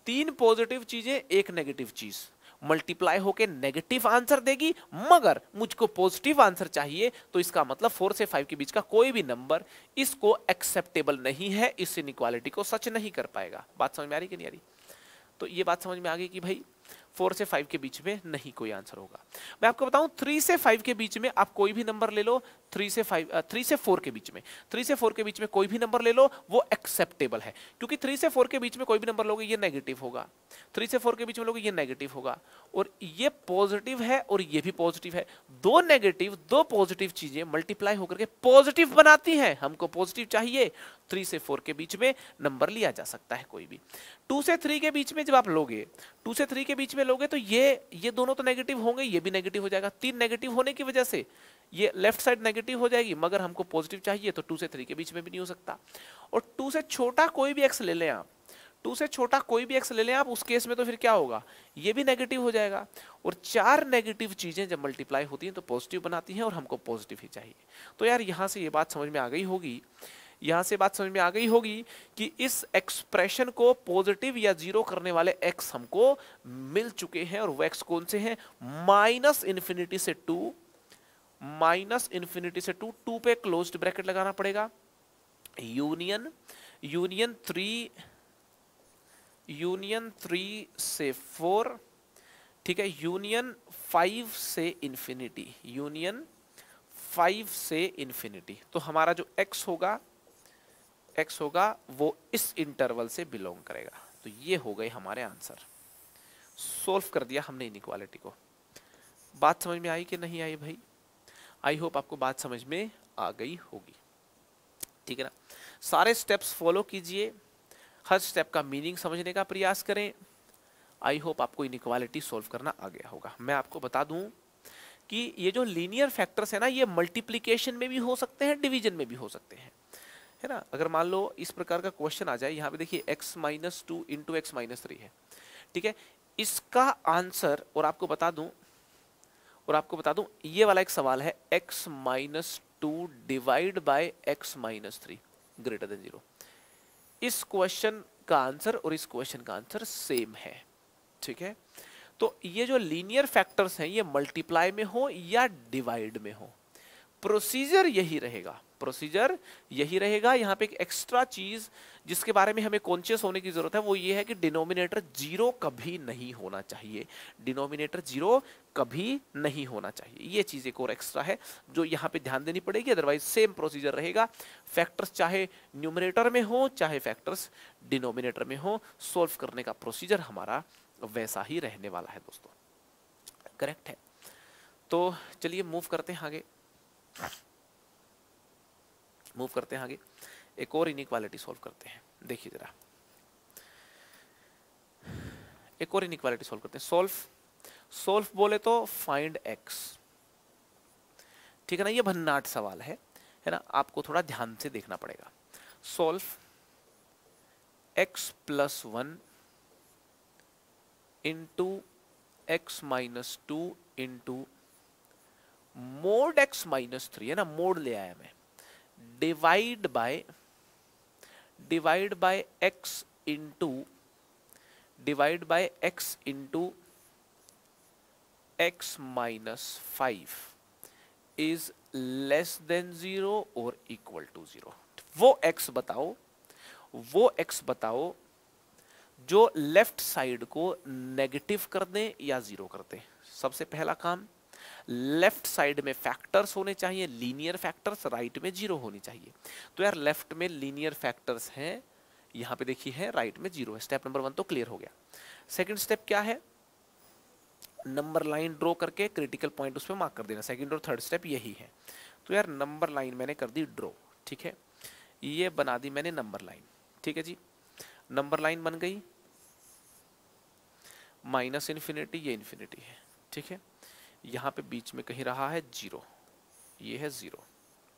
तीन पॉजिटिव चीजें एक नेगेटिव चीज़ मल्टीप्लाई होकर नेगेटिव आंसर देगी मगर मुझको पॉजिटिव आंसर चाहिए तो इसका मतलब फोर से फाइव के बीच का कोई भी नंबर इसको एक्सेप्टेबल नहीं है इस इनक्वालिटी को सच नहीं कर पाएगा बात समझ में आ रही कि नहीं आ रही तो ये बात समझ में आ गई कि भाई फोर से फाइव के बीच में नहीं कोई आंसर होगा मैं आपको बताऊं थ्री से फाइव के बीच में आप कोई भी नंबर ले लो थ्री से फाइव थ्री से फोर के बीच में थ्री से फोर के बीच में कोई भी नंबर ले लो वो एक्सेप्टेबल है क्योंकि थ्री से फोर के बीच में कोई भी नंबर लोगे ये नेगेटिव होगा थ्री से फोर के बीच में लोगे ये नेगेटिव होगा और ये पॉजिटिव है और ये भी पॉजिटिव है दो नेगेटिव दो पॉजिटिव चीजें मल्टीप्लाई होकर के पॉजिटिव बनाती हैं हमको पॉजिटिव चाहिए थ्री से फोर के बीच में नंबर लिया जा सकता है कोई भी टू से थ्री के बीच में जब आप लोगे टू से थ्री के बीच में चलोगे तो ये ये दोनों तो नेगेटिव होंगे ये भी नेगेटिव हो जाएगा तीन नेगेटिव होने की वजह से ये लेफ्ट साइड नेगेटिव हो जाएगी मगर हमको पॉजिटिव चाहिए तो टू से थ्री के बीच में भी नहीं हो सकता और टू से छोटा कोई भी एक्स ले लें आप टू से छोटा कोई भी एक्स ले लें आप उस केस में तो फिर क्या होगा ये भी नेगेटिव हो जाएगा और चार नेगेटिव चीज़ें जब मल्टीप्लाई होती हैं तो पॉजिटिव बनाती हैं और हमको पॉजिटिव ही चाहिए तो यार यहाँ से ये बात समझ में आ गई होगी यहां से बात समझ में आ गई होगी कि इस एक्सप्रेशन को पॉजिटिव या जीरो करने वाले एक्स हमको मिल चुके हैं और वो एक्स कौन से हैं माइनस इंफिनिटी से टू माइनस इंफिनिटी से टू टू पे क्लोज ब्रैकेट लगाना पड़ेगा union union three union three से फोर ठीक है यूनियन फाइव से इंफिनिटी यूनियन फाइव से इन्फिनिटी तो हमारा जो एक्स होगा एक्स होगा वो इस इंटरवल से बिलोंग करेगा तो ये हो गए हमारे आंसर सोल्व कर दिया हमने इनक्वालिटी को बात समझ में आई कि नहीं आई भाई आई होप आपको बात समझ में आ गई होगी ठीक है ना सारे स्टेप्स फॉलो कीजिए हर स्टेप का मीनिंग समझने का प्रयास करें आई होप आपको इनक्वालिटी सॉल्व करना आ गया होगा मैं आपको बता दूं कि ये जो लीनियर फैक्टर्स है ना ये मल्टीप्लीकेशन में भी हो सकते हैं डिवीजन में भी हो सकते हैं है ना अगर मान लो इस प्रकार का क्वेश्चन आ जाए यहाँ पे देखिए x minus two into x minus three है ठीक है इसका आंसर और आपको बता दूं और आपको बता दूं ये वाला एक सवाल है x minus two divide by x minus three greater than zero इस क्वेश्चन का आंसर और इस क्वेश्चन का आंसर सेम है ठीक है तो ये जो लीनियर फैक्टर्स हैं ये मल्टीप्लाई में हो या डिवाइड में हो प्रोसीजर यही रहेगा प्रोसीजर यही रहेगा यहाँ पे एक एक्स्ट्रा चीज जिसके बारे में हमें कॉन्शियस होने की जरूरत है वो ये है कि डिनोमिनेटर जीरो कभी नहीं होना चाहिए डिनोमिनेटर जीरो कभी नहीं होना चाहिए ये चीज एक और एक्स्ट्रा है जो यहाँ पे ध्यान देनी पड़ेगी अदरवाइज सेम प्रोसीजर रहेगा फैक्टर्स चाहे न्यूमिनेटर में हो चाहे फैक्टर्स डिनोमिनेटर में हो सोल्व करने का प्रोसीजर हमारा वैसा ही रहने वाला है दोस्तों करेक्ट है तो चलिए मूव करते हैं आगे मूव करते हैं आगे एक और इनक्वालिटी सॉल्व करते हैं देखिए ज़रा एक और इनक्वालिटी सॉल्व करते हैं सोल्व सोल्व बोले तो फाइंड एक्स ठीक है ना ये भन्नाट सवाल है है ना आपको थोड़ा ध्यान से देखना पड़ेगा solve x plus one into x minus two into mod x minus three है ना मोड ले आया मैं divide by divide by x into divide by x into x minus five is less than zero और equal to zero वो x बताओ वो x बताओ जो लेफ्ट साइड को नेगेटिव कर दे या जीरो कर दे सबसे पहला काम लेफ्ट साइड में फैक्टर्स होने चाहिए लीनियर फैक्टर्स राइट में जीरो होनी चाहिए तो यार लेफ्ट में लीनियर फैक्टर्स हैं यहां पे देखिए है राइट में जीरो है स्टेप नंबर वन तो क्लियर हो गया सेकंड स्टेप क्या है नंबर लाइन ड्रॉ करके क्रिटिकल पॉइंट उस पर मार्क कर देना सेकेंड और थर्ड स्टेप यही है तो यार नंबर लाइन मैंने कर दी ड्रॉ ठीक है ये बना दी मैंने नंबर लाइन ठीक है जी नंबर लाइन बन गई माइनस इन्फिनिटी ये इन्फिनिटी है ठीक है यहाँ पे बीच में कहीं रहा है जीरो ये है जीरो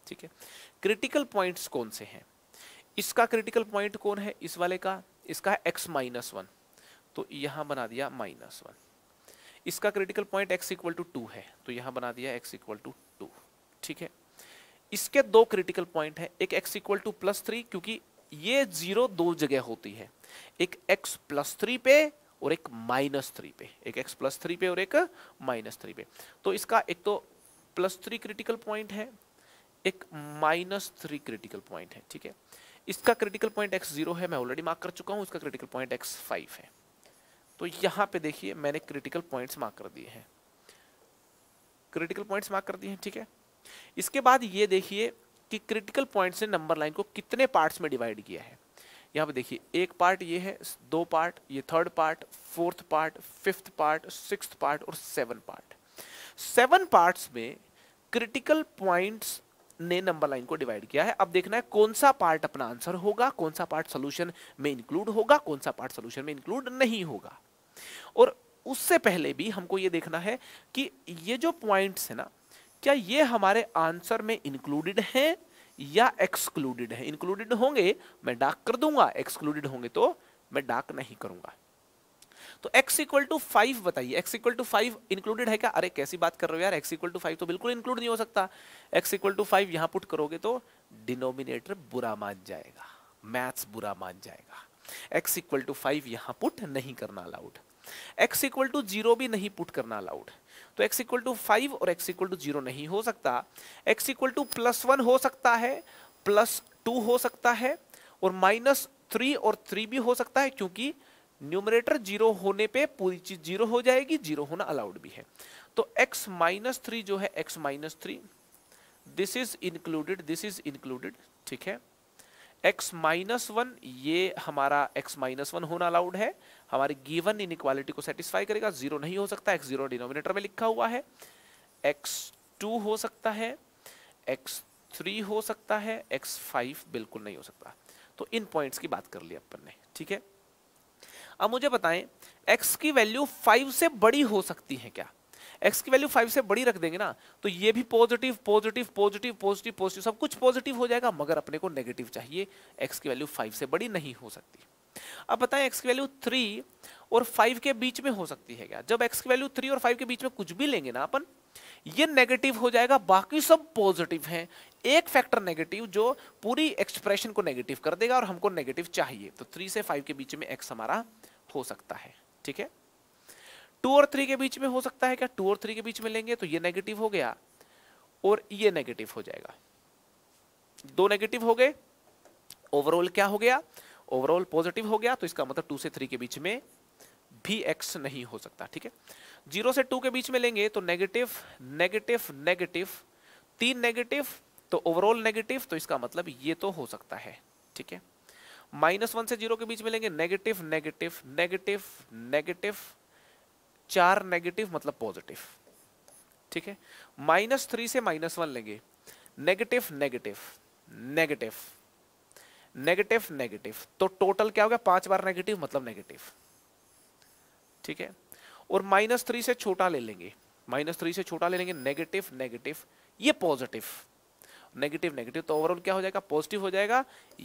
ठीक है क्रिटिकल पॉइंट्स कौन से हैं इसका क्रिटिकल पॉइंट कौन है इस वाले का इसका है एक्स माइनस वन तो यहाँ बना दिया माइनस वन इसका critical point x equal to two है तो यहाँ बना दिया एक्स इक्वल टू टू ठीक है इसके दो क्रिटिकल पॉइंट हैं एक x equal to plus three क्योंकि ये जीरो दो जगह होती है एक एक्स प्लस थ्री पे और एक माइनस थ्री पे एक एक्स प्लस थ्री पे और एक माइनस थ्री पे तो इसका एक तो प्लस थ्री क्रिटिकल पॉइंट है एक माइनस थ्री क्रिटिकल पॉइंट है ठीक है इसका क्रिटिकल पॉइंट एक्स जीरो है मैं ऑलरेडी मार्क कर चुका हूँ इसका क्रिटिकल पॉइंट एक्स फाइव है तो यहाँ पे देखिए मैंने क्रिटिकल पॉइंट्स मार्क कर दिए हैं क्रिटिकल पॉइंट्स मार्क कर दिए हैं ठीक है इसके बाद ये देखिए कि क्रिटिकल पॉइंट्स ने नंबर लाइन को कितने पार्ट्स में डिवाइड किया है यहाँ पे देखिए एक पार्ट ये है दो पार्ट ये third part fourth part fifth part six part और सेवन पार्ट सेवन पार्ट्स में क्रिटिकल पॉइंट्स ने नंबर लाइन को डिवाइड किया है अब देखना है कौन सा पार्ट अपना आंसर होगा कौन सा पार्ट सोल्यूशन में इंक्लूड होगा कौन सा पार्ट सोल्यूशन में इंक्लूड नहीं होगा और उससे पहले भी हमको ये देखना है कि ये जो पॉइंट्स है ना क्या ये हमारे आंसर में इंक्लूडेड हैं या एक्सक्लूडेड है इंक्लूडेड होंगे मैं डाक कर दूंगा एक्सक्लूडेड होंगे तो मैं डाक नहीं करूंगा तो x इक्वल टू फाइव बताइए x equal to five included है क्या अरे कैसी बात कर रहे हो यार x इक्वल टू फाइव तो बिल्कुल इंक्लूड नहीं हो सकता x इक्वल टू फाइव यहां पुट करोगे तो डिनोमिनेटर बुरा मान जाएगा मैथ्स बुरा मान जाएगा x इक्वल टू फाइव यहां पुट नहीं करना allowed x equal to zero भी नहीं पुट करना अलाउड तो x इक्वल टू फाइव और x इक्वल टू जीरो नहीं हो सकता x equal to plus one हो सकता है प्लस टू हो सकता है और माइनस थ्री और थ्री भी हो सकता है क्योंकि न्यूमरेटर जीरो होने पे पूरी चीज जीरो हो जाएगी जीरो होना अलाउड भी है तो x माइनस थ्री जो है x minus three this is included this is included ठीक है x माइनस वन ये हमारा x माइनस वन होना अलाउड है हमारी गिवन इन इक्वालिटी को सेटिस्फाई करेगा जीरो नहीं हो सकता एक्स जीरो डिनोमिनेटर में लिखा हुआ है एक्स टू हो सकता है एक्स थ्री हो सकता है एक्स फाइव बिल्कुल नहीं हो सकता तो इन पॉइंट्स की बात कर ली अपन ने ठीक है अब मुझे बताएं एक्स की वैल्यू फाइव से बड़ी हो सकती है क्या एक्स की वैल्यू फाइव से बड़ी रख देंगे ना तो ये भी positive positive positive positive positive सब कुछ पॉजिटिव हो जाएगा मगर अपने को नेगेटिव चाहिए एक्स की वैल्यू फाइव से बड़ी नहीं हो सकती अब बताएं एक्स की वैल्यू थ्री और फाइव के बीच में हो सकती है क्या जब एक्स की वैल्यू थ्री और फाइव के बीच में कुछ भी लेंगे ना अपन ये नेगेटिव हो जाएगा बाकी सब पॉजिटिव हैं एक फैक्टर नेगेटिव जो पूरी एक्सप्रेशन को नेगेटिव कर देगा और हमको नेगेटिव चाहिए तो थ्री से फाइव के बीच में एक्स हमारा हो सकता है ठीक है टू और थ्री के बीच में हो सकता है क्या टू और थ्री के बीच में लेंगे तो ये नेगेटिव हो गया और ये नेगेटिव हो जाएगा दो नेगेटिव हो गए ओवरऑल क्या हो गया ओवरऑल पॉजिटिव हो गया तो इसका मतलब टू से थ्री के बीच में भी एक्स नहीं हो सकता ठीक है जीरो से टू के बीच में लेंगे तो नेगेटिव नेगेटिव नेगेटिव तीन नेगेटिव तो ओवरऑल नेगेटिव तो इसका मतलब ये तो हो सकता है ठीक है माइनस वन से जीरो के बीच में लेंगे नेगेटिव नेगेटिव नेगेटिव नेगेटिव चार नेगेटिव मतलब पॉजिटिव ठीक है माइनस थ्री से माइनस वन लेंगे negative negative negative negative negative तो टोटल क्या हो गया पांच बार नेगेटिव मतलब नेगेटिव ठीक है और माइनस थ्री से छोटा ले लेंगे माइनस थ्री से छोटा ले लेंगे नेगेटिव नेगेटिव ये पॉजिटिव नेगेटिव नेगेटिव तो ओवरऑल क्या हो जाएगा पॉजिटिव हो जाएगा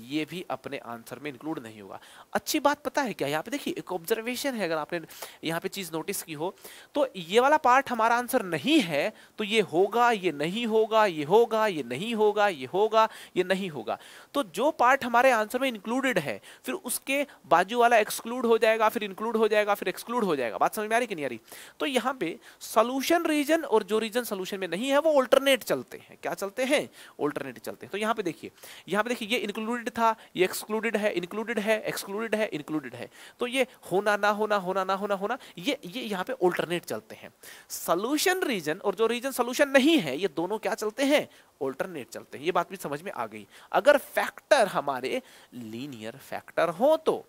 ये भी अपने आंसर में इंक्लूड नहीं होगा अच्छी बात पता है क्या यहाँ पे देखिए एक ऑब्जर्वेशन है अगर आपने यहाँ पे चीज़ नोटिस की हो तो ये वाला पार्ट हमारा आंसर नहीं है तो ये होगा ये नहीं होगा ये होगा ये नहीं होगा ये होगा ये नहीं होगा तो जो पार्ट हमारे आंसर में इंक्लूडेड है फिर उसके बाजू वाला एक्सक्लूड हो जाएगा फिर इंक्लूड हो जाएगा फिर एक्सक्लूड हो जाएगा बात समझ में आ रही कि नहीं आ रही तो यहाँ पे सोल्यूशन रीजन और जो रीजन सोल्यूशन में नहीं है वो ऑल्टरनेट चलते हैं क्या चलते हैं ऑल्टरनेट चलते हैं तो यहाँ पे देखिए यहाँ पे देखिए ये इंक्लूडेड था ये एक्सक्लूडेड है इंक्लूडेड है एक्सक्लूडेड है इंक्लूडेड है तो ये होना ना होना होना ना होना होना ये ये यहाँ पे ऑल्टरनेट चलते हैं सोल्यूशन रीजन और जो रीजन सोल्यूशन नहीं है ये दोनों क्या चलते हैं ऑल्टरनेट चलते हैं ये बात भी समझ में आ गई अगर फैक्टर हमारे लीनियर फैक्टर हो तो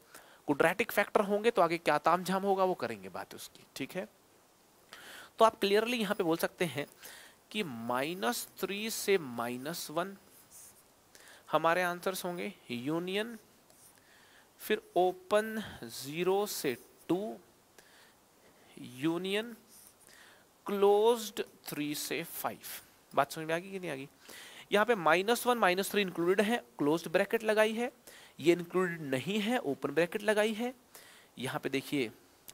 कुड्रेटिक फैक्टर होंगे तो आगे क्या तामझाम होगा वो करेंगे बात उसकी ठीक है तो आप क्लियरली यहाँ पे बोल सकते हैं कि माइनस थ्री से माइनस वन हमारे आंसर्स होंगे यूनियन फिर ओपन ज़ीरो से टू यूनियन क्लोज्ड थ्री से फाइव बात समझ में आ गई कि नहीं आ गई यहां पे minus one minus three included है क्लोज्ड ब्रैकेट लगाई है ये इंक्लूडेड नहीं है ओपन ब्रैकेट लगाई है यहां पे देखिए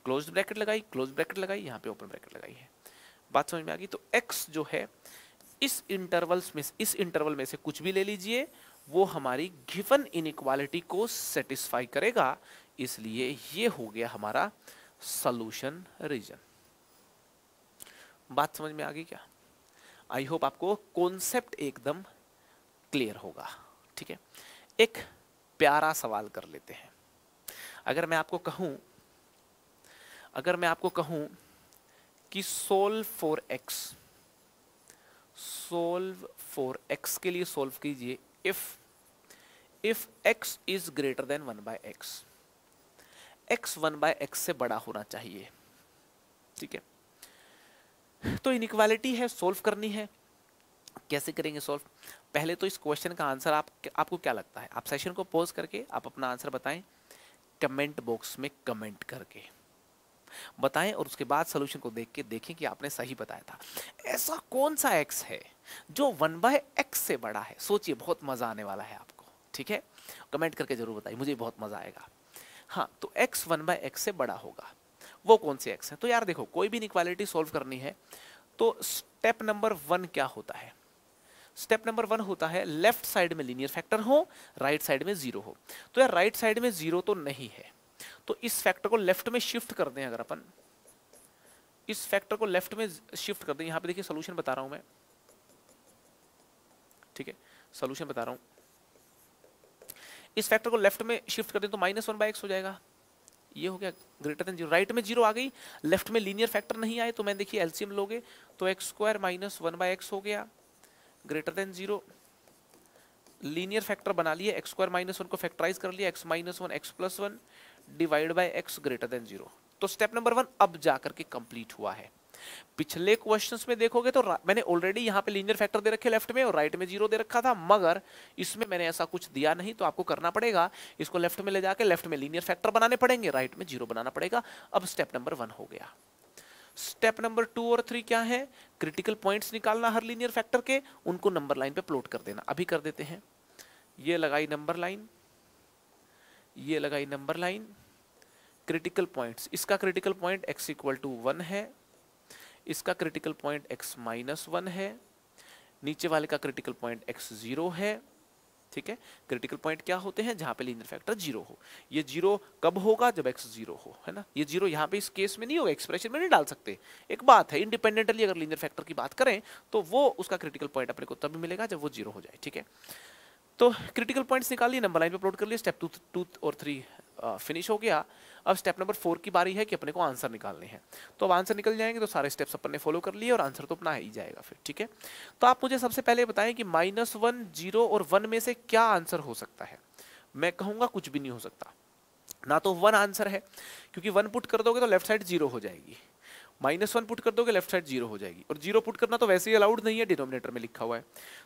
क्लोज ब्रैकेट लगाई क्लोज ब्रैकेट लगाई यहां पे ओपन ब्रैकेट लगाई है बात समझ में आ गई तो एक्स जो है इस इंटरवल्स में इस इंटरवल में से कुछ भी ले लीजिए वो हमारी गिवन इनक्वालिटी को सेटिस्फाई करेगा इसलिए ये हो गया हमारा सॉल्यूशन रीजन बात समझ में आ गई क्या आई होप आपको कॉन्सेप्ट एकदम क्लियर होगा ठीक है एक प्यारा सवाल कर लेते हैं अगर मैं आपको कहूं अगर मैं आपको कहूं कि solve for x solve for x के लिए सोल्व कीजिए if if x is greater than one by x x one by x से बड़ा होना चाहिए ठीक है तो इनक्वालिटी है सोल्व करनी है कैसे करेंगे सोल्व पहले तो इस क्वेश्चन का आंसर आप आपको क्या लगता है आप सेशन को पॉज करके आप अपना आंसर बताएं कमेंट बॉक्स में कमेंट करके बताएं और उसके बाद सोल्यूशन को देख के देखें कि आपने सही बताया था ऐसा कौन सा एक्स है जो वन बाय एक्स से बड़ा है सोचिए बहुत मज़ा आने वाला है आपको ठीक है कमेंट करके ज़रूर बताइए मुझे बहुत मज़ा आएगा हाँ तो एक्स वन बाय एक्स से बड़ा होगा वो कौन से एक्स है तो यार देखो कोई भी इनक्वालिटी सोल्व करनी है तो स्टेप नंबर वन क्या होता है स्टेप नंबर वन होता है लेफ्ट साइड में लीनियर फैक्टर हो राइट right साइड में जीरो हो तो यार राइट right साइड में जीरो तो नहीं है तो इस फैक्टर को लेफ्ट में शिफ्ट कर दें अगर अपन इस फैक्टर को लेफ्ट में शिफ्ट कर दें यहां पे देखिए सोल्यूशन बता रहा हूं मैं ठीक है सोल्यूशन बता रहा हूं इस फैक्टर को लेफ्ट में शिफ्ट कर दें तो माइनस वन बाई एक्स हो जाएगा ये हो गया ग्रेटर देन जीरो राइट में जीरो आ गई लेफ्ट में लीनियर फैक्टर नहीं आए तो मैं देखिए एलसीएम लोगे तो x square minus one by x हो गया greater than zero linear factor बना लिए एक्स स्क्वायर माइनस वन को फैक्टराइज कर लिया x minus one x plus one divide by x greater than zero तो स्टेप नंबर वन अब जाकर के कंप्लीट हुआ है पिछले क्वेश्चंस में देखोगे तो मैंने ऑलरेडी यहां पे लीनियर फैक्टर दे रखे लेफ्ट में और राइट में जीरो दे रखा था मगर इसमें मैंने ऐसा कुछ दिया नहीं तो आपको करना पड़ेगा इसको लेफ्ट में ले जाके लेफ्ट में लीनियर फैक्टर बनाने पड़ेंगे राइट में जीरो बनाना पड़ेगा अब स्टेप नंबर वन हो गया स्टेप नंबर टू और थ्री क्या है क्रिटिकल पॉइंट निकालना हर लीनियर फैक्टर के उनको नंबर लाइन पे प्लॉट कर देना अभी कर देते हैं ये लगाई नंबर लाइन ये लगाई नंबर लाइन क्रिटिकल पॉइंट्स इसका critical point x equal to one है इसका critical point x minus one है नीचे वाले का क्रिटिकल पॉइंट एक्स जीरो है ठीक है क्रिटिकल पॉइंट क्या होते हैं जहां पे लीनियर फैक्टर जीरो हो ये जीरो कब होगा जब एक्स जीरो हो है ना ये जीरो यहाँ पे इस केस में नहीं होगा एक्सप्रेशन में नहीं डाल सकते एक बात है इंडिपेंडेंटली अगर लीनियर फैक्टर की बात करें तो वो उसका क्रिटिकल पॉइंट अपने को तभी मिलेगा जब वो जीरो हो जाए ठीक है तो क्रिटिकल पॉइंट्स निकालिए नंबर लाइन पे अपलोड कर लिए स्टेप टू टू और थ्री फिनिश हो गया अब स्टेप नंबर फोर की बारी है कि अपने को आंसर निकालने हैं तो अब आंसर निकल जाएंगे तो सारे स्टेप्स अपन ने फॉलो कर लिए और आंसर तो अपना ही जाएगा फिर ठीक है तो आप मुझे सबसे पहले बताएं कि माइनस वन जीरो और वन में से क्या आंसर हो सकता है मैं कहूँगा कुछ भी नहीं हो सकता ना तो वन आंसर है क्योंकि वन पुट कर दोगे तो लेफ्ट साइड जीरो हो जाएगी माइनस वन पुट कर दोगे लेफ्ट साइड जीरो हो जाएगी और जीरो पुट करना तो वैसे ही अलाउड नहीं है डिनोमिनेटर में लिखा हुआ है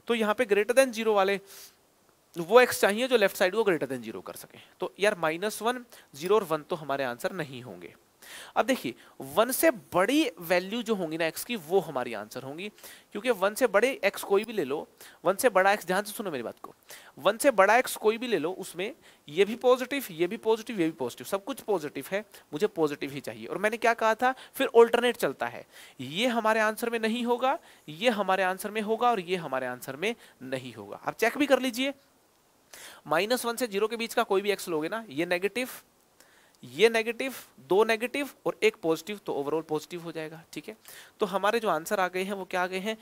तो यहाँ पे ग्रेटर देन जीरो वाले वो एक्स चाहिए जो लेफ्ट साइड को ग्रेटर देन जीरो कर सके तो यार माइनस वन जीरो और वन तो हमारे आंसर नहीं होंगे अब देखिए वन से बड़ी वैल्यू जो होंगी ना एक्स की वो हमारी आंसर होंगी क्योंकि वन से बड़े एक्स कोई भी ले लो वन से बड़ा एक्स ध्यान से सुनो मेरी बात को वन से बड़ा एक्स कोई भी ले लो उसमें ये भी पॉजिटिव ये भी पॉजिटिव ये भी पॉजिटिव सब कुछ पॉजिटिव है मुझे पॉजिटिव ही चाहिए और मैंने क्या कहा था फिर ऑल्टरनेट चलता है ये हमारे आंसर में नहीं होगा ये हमारे आंसर में होगा और ये हमारे आंसर में नहीं होगा आप चेक भी कर लीजिए माइनस वन से जीरो के बीच का कोई भी एक्स लोगे ना ये नेगेटिव ये नेगेटिव दो नेगेटिव और एक पॉजिटिव तो ओवरऑल पॉजिटिव हो जाएगा ठीक है तो हमारे जो आंसर आ गए हैं वो क्या आ गए हैं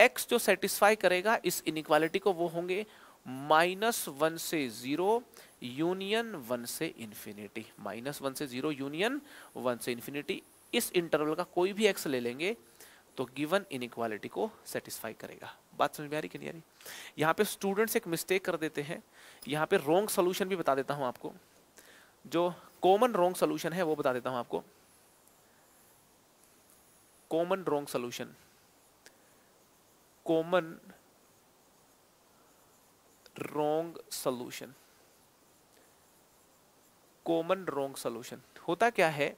एक्स जो सेटिस्फाई करेगा इस इनक्वालिटी को वो होंगे माइनस वन से जीरो यूनियन वन से इन्फिनिटी माइनस वन से जीरो यूनियन वन से इन्फिनिटी इस इंटरवल का कोई भी एक्स ले लेंगे तो गिवन इनक्वालिटी को सेटिस्फाई करेगा बात समझ में आ रही कि नहीं आ रही यहाँ पे स्टूडेंट्स एक मिस्टेक कर देते हैं यहाँ पे रोंग सोल्यूशन भी बता देता हूँ आपको जो कॉमन रोंग सोल्यूशन है वो बता देता हूँ आपको common wrong solution common wrong solution common wrong solution होता क्या है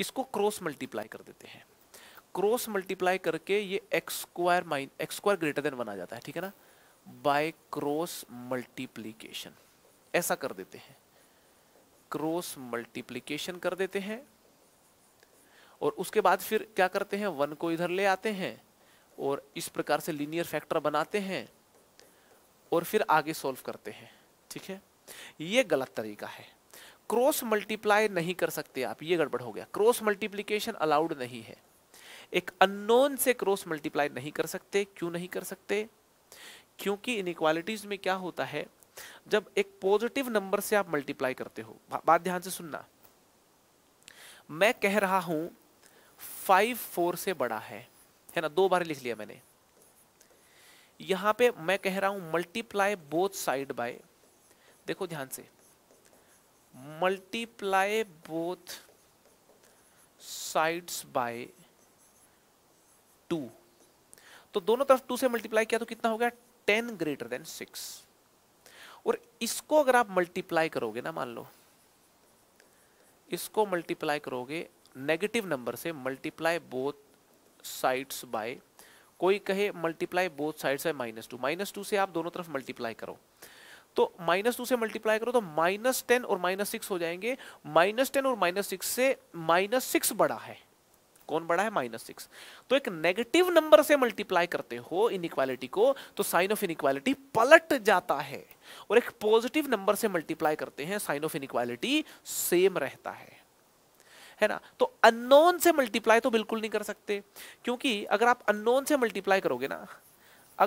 इसको क्रॉस मल्टीप्लाई कर देते हैं क्रॉस मल्टीप्लाई करके ये x square mine x square greater than बना जाता है ठीक है ना बाय क्रॉस मल्टीप्लीकेशन ऐसा कर देते हैं क्रॉस मल्टीप्लीकेशन कर देते हैं और उसके बाद फिर क्या करते हैं वन को इधर ले आते हैं और इस प्रकार से लीनियर फैक्टर बनाते हैं और फिर आगे सॉल्व करते हैं ठीक है ये गलत तरीका है क्रॉस मल्टीप्लाई नहीं कर सकते आप ये गड़बड़ हो गया क्रॉस मल्टीप्लीकेशन अलाउड नहीं है एक अननोन से क्रॉस मल्टीप्लाई नहीं कर सकते क्यों नहीं कर सकते क्योंकि इनक्वालिटीज में क्या होता है जब एक पॉजिटिव नंबर से आप मल्टीप्लाई करते हो बात ध्यान से सुनना मैं कह रहा हूं फाइव फोर से बड़ा है है ना दो बार लिख लिया मैंने यहां पे मैं कह रहा हूं मल्टीप्लाई बोथ साइड बाय देखो ध्यान से multiply both sides by two तो दोनों तरफ टू से मल्टीप्लाई किया तो कितना हो गया टेन ग्रेटर देन सिक्स और इसको अगर आप मल्टीप्लाई करोगे ना मान लो इसको मल्टीप्लाई करोगे नेगेटिव नंबर से मल्टीप्लाई बोथ साइड्स बाय कोई कहे multiply both sides by minus two minus two से आप दोनों तरफ मल्टीप्लाई करो तो माइनस टू से मल्टीप्लाई करो तो माइनस टेन और माइनस सिक्स हो जाएंगे माइनस टेन और माइनस सिक्स से माइनस सिक्स बड़ा है कौन बड़ा है माइनस सिक्स तो एक नेगेटिव नंबर से मल्टीप्लाई करते हो इनइक्वालिटी को तो साइन ऑफ इनइक्वालिटी पलट जाता है और एक पॉजिटिव नंबर से मल्टीप्लाई करते हैं साइन ऑफ इनइक्वालिटी सेम रहता है है ना तो अननोन से मल्टीप्लाई तो बिल्कुल नहीं कर सकते क्योंकि अगर आप अननोन से मल्टीप्लाई करोगे ना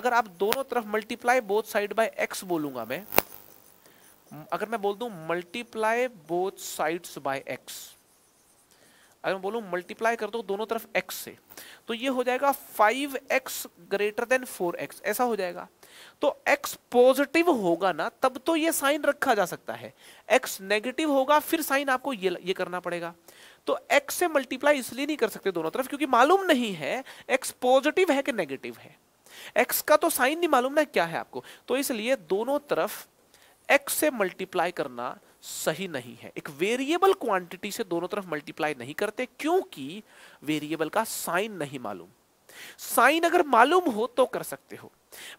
अगर आप दोनों तरफ multiply both side by x बोलूंगा मैं अगर मैं बोल दूं multiply both sides by x अगर मैं बोलूँ मल्टीप्लाई कर दो दोनों तरफ x से तो ये हो जाएगा 5x x greater then four ऐसा हो जाएगा तो x पॉजिटिव होगा ना तब तो ये साइन रखा जा सकता है x नेगेटिव होगा फिर साइन आपको ये ये करना पड़ेगा तो x से मल्टीप्लाई इसलिए नहीं कर सकते दोनों तरफ क्योंकि मालूम नहीं है x पॉजिटिव है कि नेगेटिव है x का तो साइन नहीं मालूम ना क्या है आपको तो इसलिए दोनों तरफ x से मल्टीप्लाई करना सही नहीं है एक वेरिएबल क्वांटिटी से दोनों तरफ मल्टीप्लाई नहीं करते क्योंकि वेरिएबल का साइन नहीं मालूम साइन अगर मालूम हो तो कर सकते हो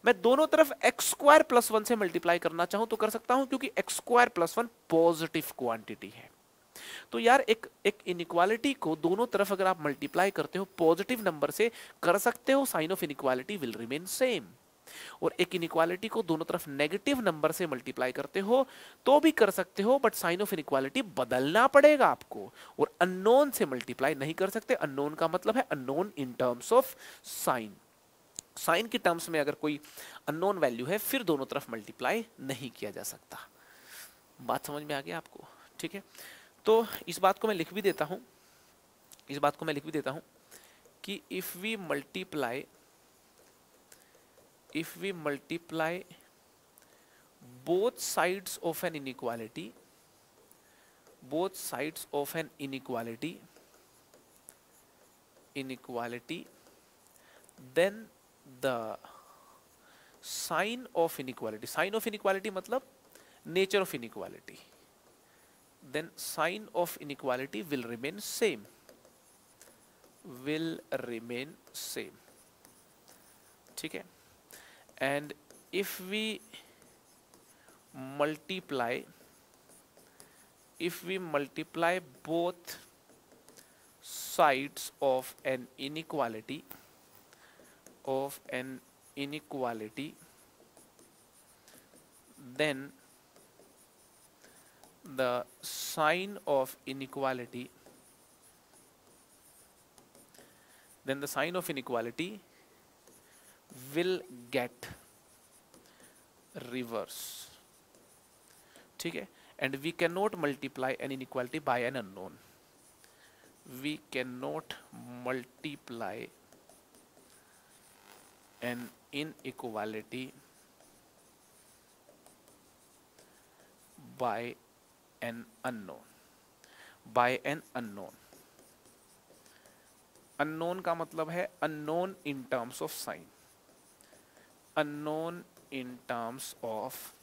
मैं दोनों तरफ एक्स स्क्वायर प्लस वन से मल्टीप्लाई करना चाहूं तो कर सकता हूं क्योंकि x square plus one positive quantity है तो यार एक एक इनक्वालिटी को दोनों तरफ अगर आप मल्टीप्लाई करते हो पॉजिटिव नंबर से कर सकते हो sign of inequality will remain same और एक इनक्वालिटी को दोनों तरफ नेगेटिव नंबर से मल्टीप्लाई करते हो तो भी कर सकते हो बट साइन ऑफ इनक्वालिटी बदलना पड़ेगा आपको और अननोन से मल्टीप्लाई नहीं कर सकते अननोन का मतलब है unknown in terms of sign sign की टर्म्स में अगर कोई अननोन वैल्यू है फिर दोनों तरफ मल्टीप्लाई नहीं किया जा सकता बात समझ में आ गया आपको ठीक है तो इस बात को मैं लिख भी देता हूं इस बात को मैं लिख भी देता हूं कि if we multiply if we multiply both sides of an inequality both sides of an inequality inequality then the sign of inequality sign of inequality मतलब nature of inequality then sign of inequality will remain same will remain same ठीक है and if we multiply if we multiply both sides of an inequality of an inequality then the sign of inequality then the sign of inequality will get reverse ठीक है and we can not multiply an inequality by an unknown we can not multiply an inequality by an unknown by an unknown unknown का मतलब है unknown in terms of sign unknown in terms of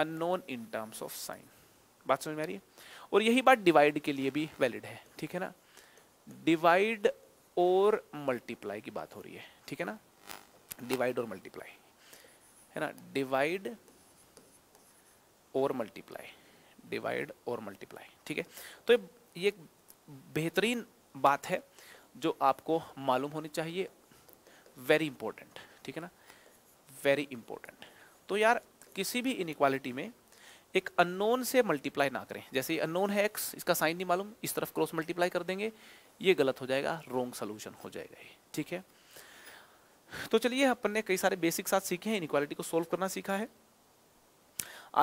unknown in terms of sign बात समझ में आ रही है और यही बात डिवाइड के लिए भी वैलिड है ठीक है ना डिवाइड और मल्टीप्लाई की बात हो रही है ठीक है ना डिवाइड और मल्टीप्लाई है ना डिवाइड और मल्टीप्लाई डिवाइड और मल्टीप्लाई ठीक है तो ये ये एक बेहतरीन बात है जो आपको मालूम होनी चाहिए वेरी इंपॉर्टेंट ठीक है ना वेरी इंपॉर्टेंट तो यार किसी भी इनक्वालिटी में एक अननोन से मल्टीप्लाई ना करें जैसे अननोन है एक्स इसका साइन नहीं मालूम इस तरफ क्रॉस मल्टीप्लाई कर देंगे ये गलत हो जाएगा रॉन्ग सोल्यूशन हो जाएगा ये ठीक है तो चलिए अपन ने कई सारे बेसिक साथ सीखे हैं इनक्वालिटी को सोल्व करना सीखा है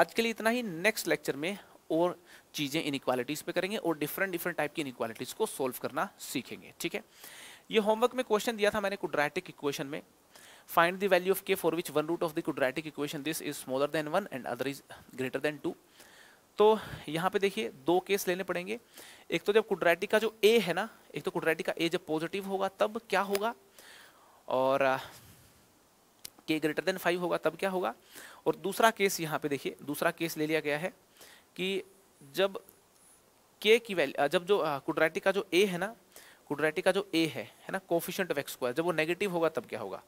आज के लिए इतना ही नेक्स्ट लेक्चर में और चीज़ें इनक्वालिटीज़ पे करेंगे और डिफरेंट डिफरेंट टाइप की इनक्वालिटीज़ को सोल्व करना सीखेंगे ठीक है ये होमवर्क में क्वेश्चन दिया था मैंने कुड्राटिक इक्वेशन में find the value of k for which one root of the quadratic equation this is smaller than one and other is greater than two तो यहाँ पे देखिए दो केस लेने पड़ेंगे एक तो जब कुड्रैटिक का जो ए है ना एक तो कुड्रैटिक का ए जब पॉजिटिव होगा तब क्या होगा और के ग्रेटर देन फाइव होगा तब क्या होगा और दूसरा केस यहाँ पे देखिए दूसरा केस ले लिया गया है कि जब के की वैल्यू जब जो कुड्रैटिक का जो ए है ना कुड्रैटिक का जो ए है है ना कोफिशेंट ऑफ एक्स स्क्वायर जब वो नेगेटिव होगा तब क्या होगा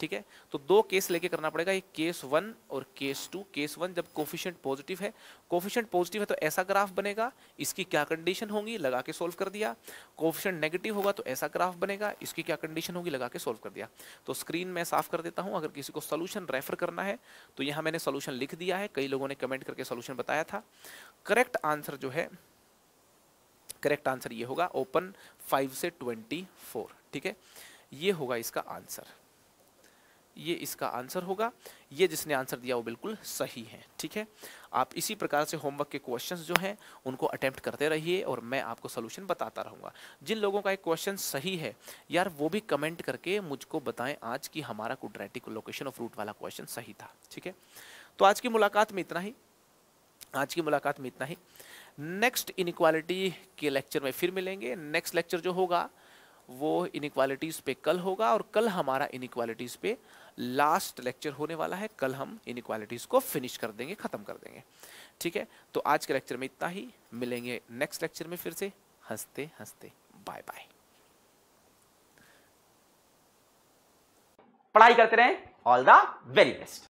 ठीक है तो दो केस लेके करना पड़ेगा ये केस वन और केस टू केस वन जब कोफिशेंट पॉजिटिव है कोफिशियंट पॉजिटिव है तो ऐसा ग्राफ बनेगा इसकी क्या कंडीशन तो होगी लगा के सोल्व कर दिया कोफिशियंट नेगेटिव होगा तो ऐसा ग्राफ बनेगा इसकी क्या कंडीशन होगी लगा के सोल्व कर दिया तो स्क्रीन में साफ कर देता हूँ अगर किसी को सोल्यूशन रेफर करना है तो यहाँ मैंने सोल्यूशन लिख दिया है कई लोगों ने कमेंट करके सोल्यूशन बताया था करेक्ट आंसर जो है करेक्ट आंसर ये होगा ओपन फाइव से ट्वेंटी फोर ठीक है ये होगा इसका आंसर ये इसका आंसर होगा ये जिसने आंसर दिया वो बिल्कुल सही है ठीक है आप इसी प्रकार से होमवर्क के क्वेश्चंस जो हैं उनको अटैम्प्ट करते रहिए और मैं आपको सोल्यूशन बताता रहूँगा जिन लोगों का एक क्वेश्चन सही है यार वो भी कमेंट करके मुझको बताएं आज कि हमारा कुड्रेटिक लोकेशन ऑफ रूट वाला क्वेश्चन सही था ठीक है तो आज की मुलाकात में इतना ही आज की मुलाकात में इतना ही नेक्स्ट इनक्वालिटी के लेक्चर में फिर मिलेंगे नेक्स्ट लेक्चर जो होगा वो इनक्वालिटीज़ पे कल होगा और कल हमारा इनक्वालिटीज़ पे लास्ट लेक्चर होने वाला है कल हम इन को फिनिश कर देंगे ख़त्म कर देंगे ठीक है तो आज के लेक्चर में इतना ही मिलेंगे नेक्स्ट लेक्चर में फिर से हंसते हंसते बाय बाय पढ़ाई करते रहें ऑल द वेरी बेस्ट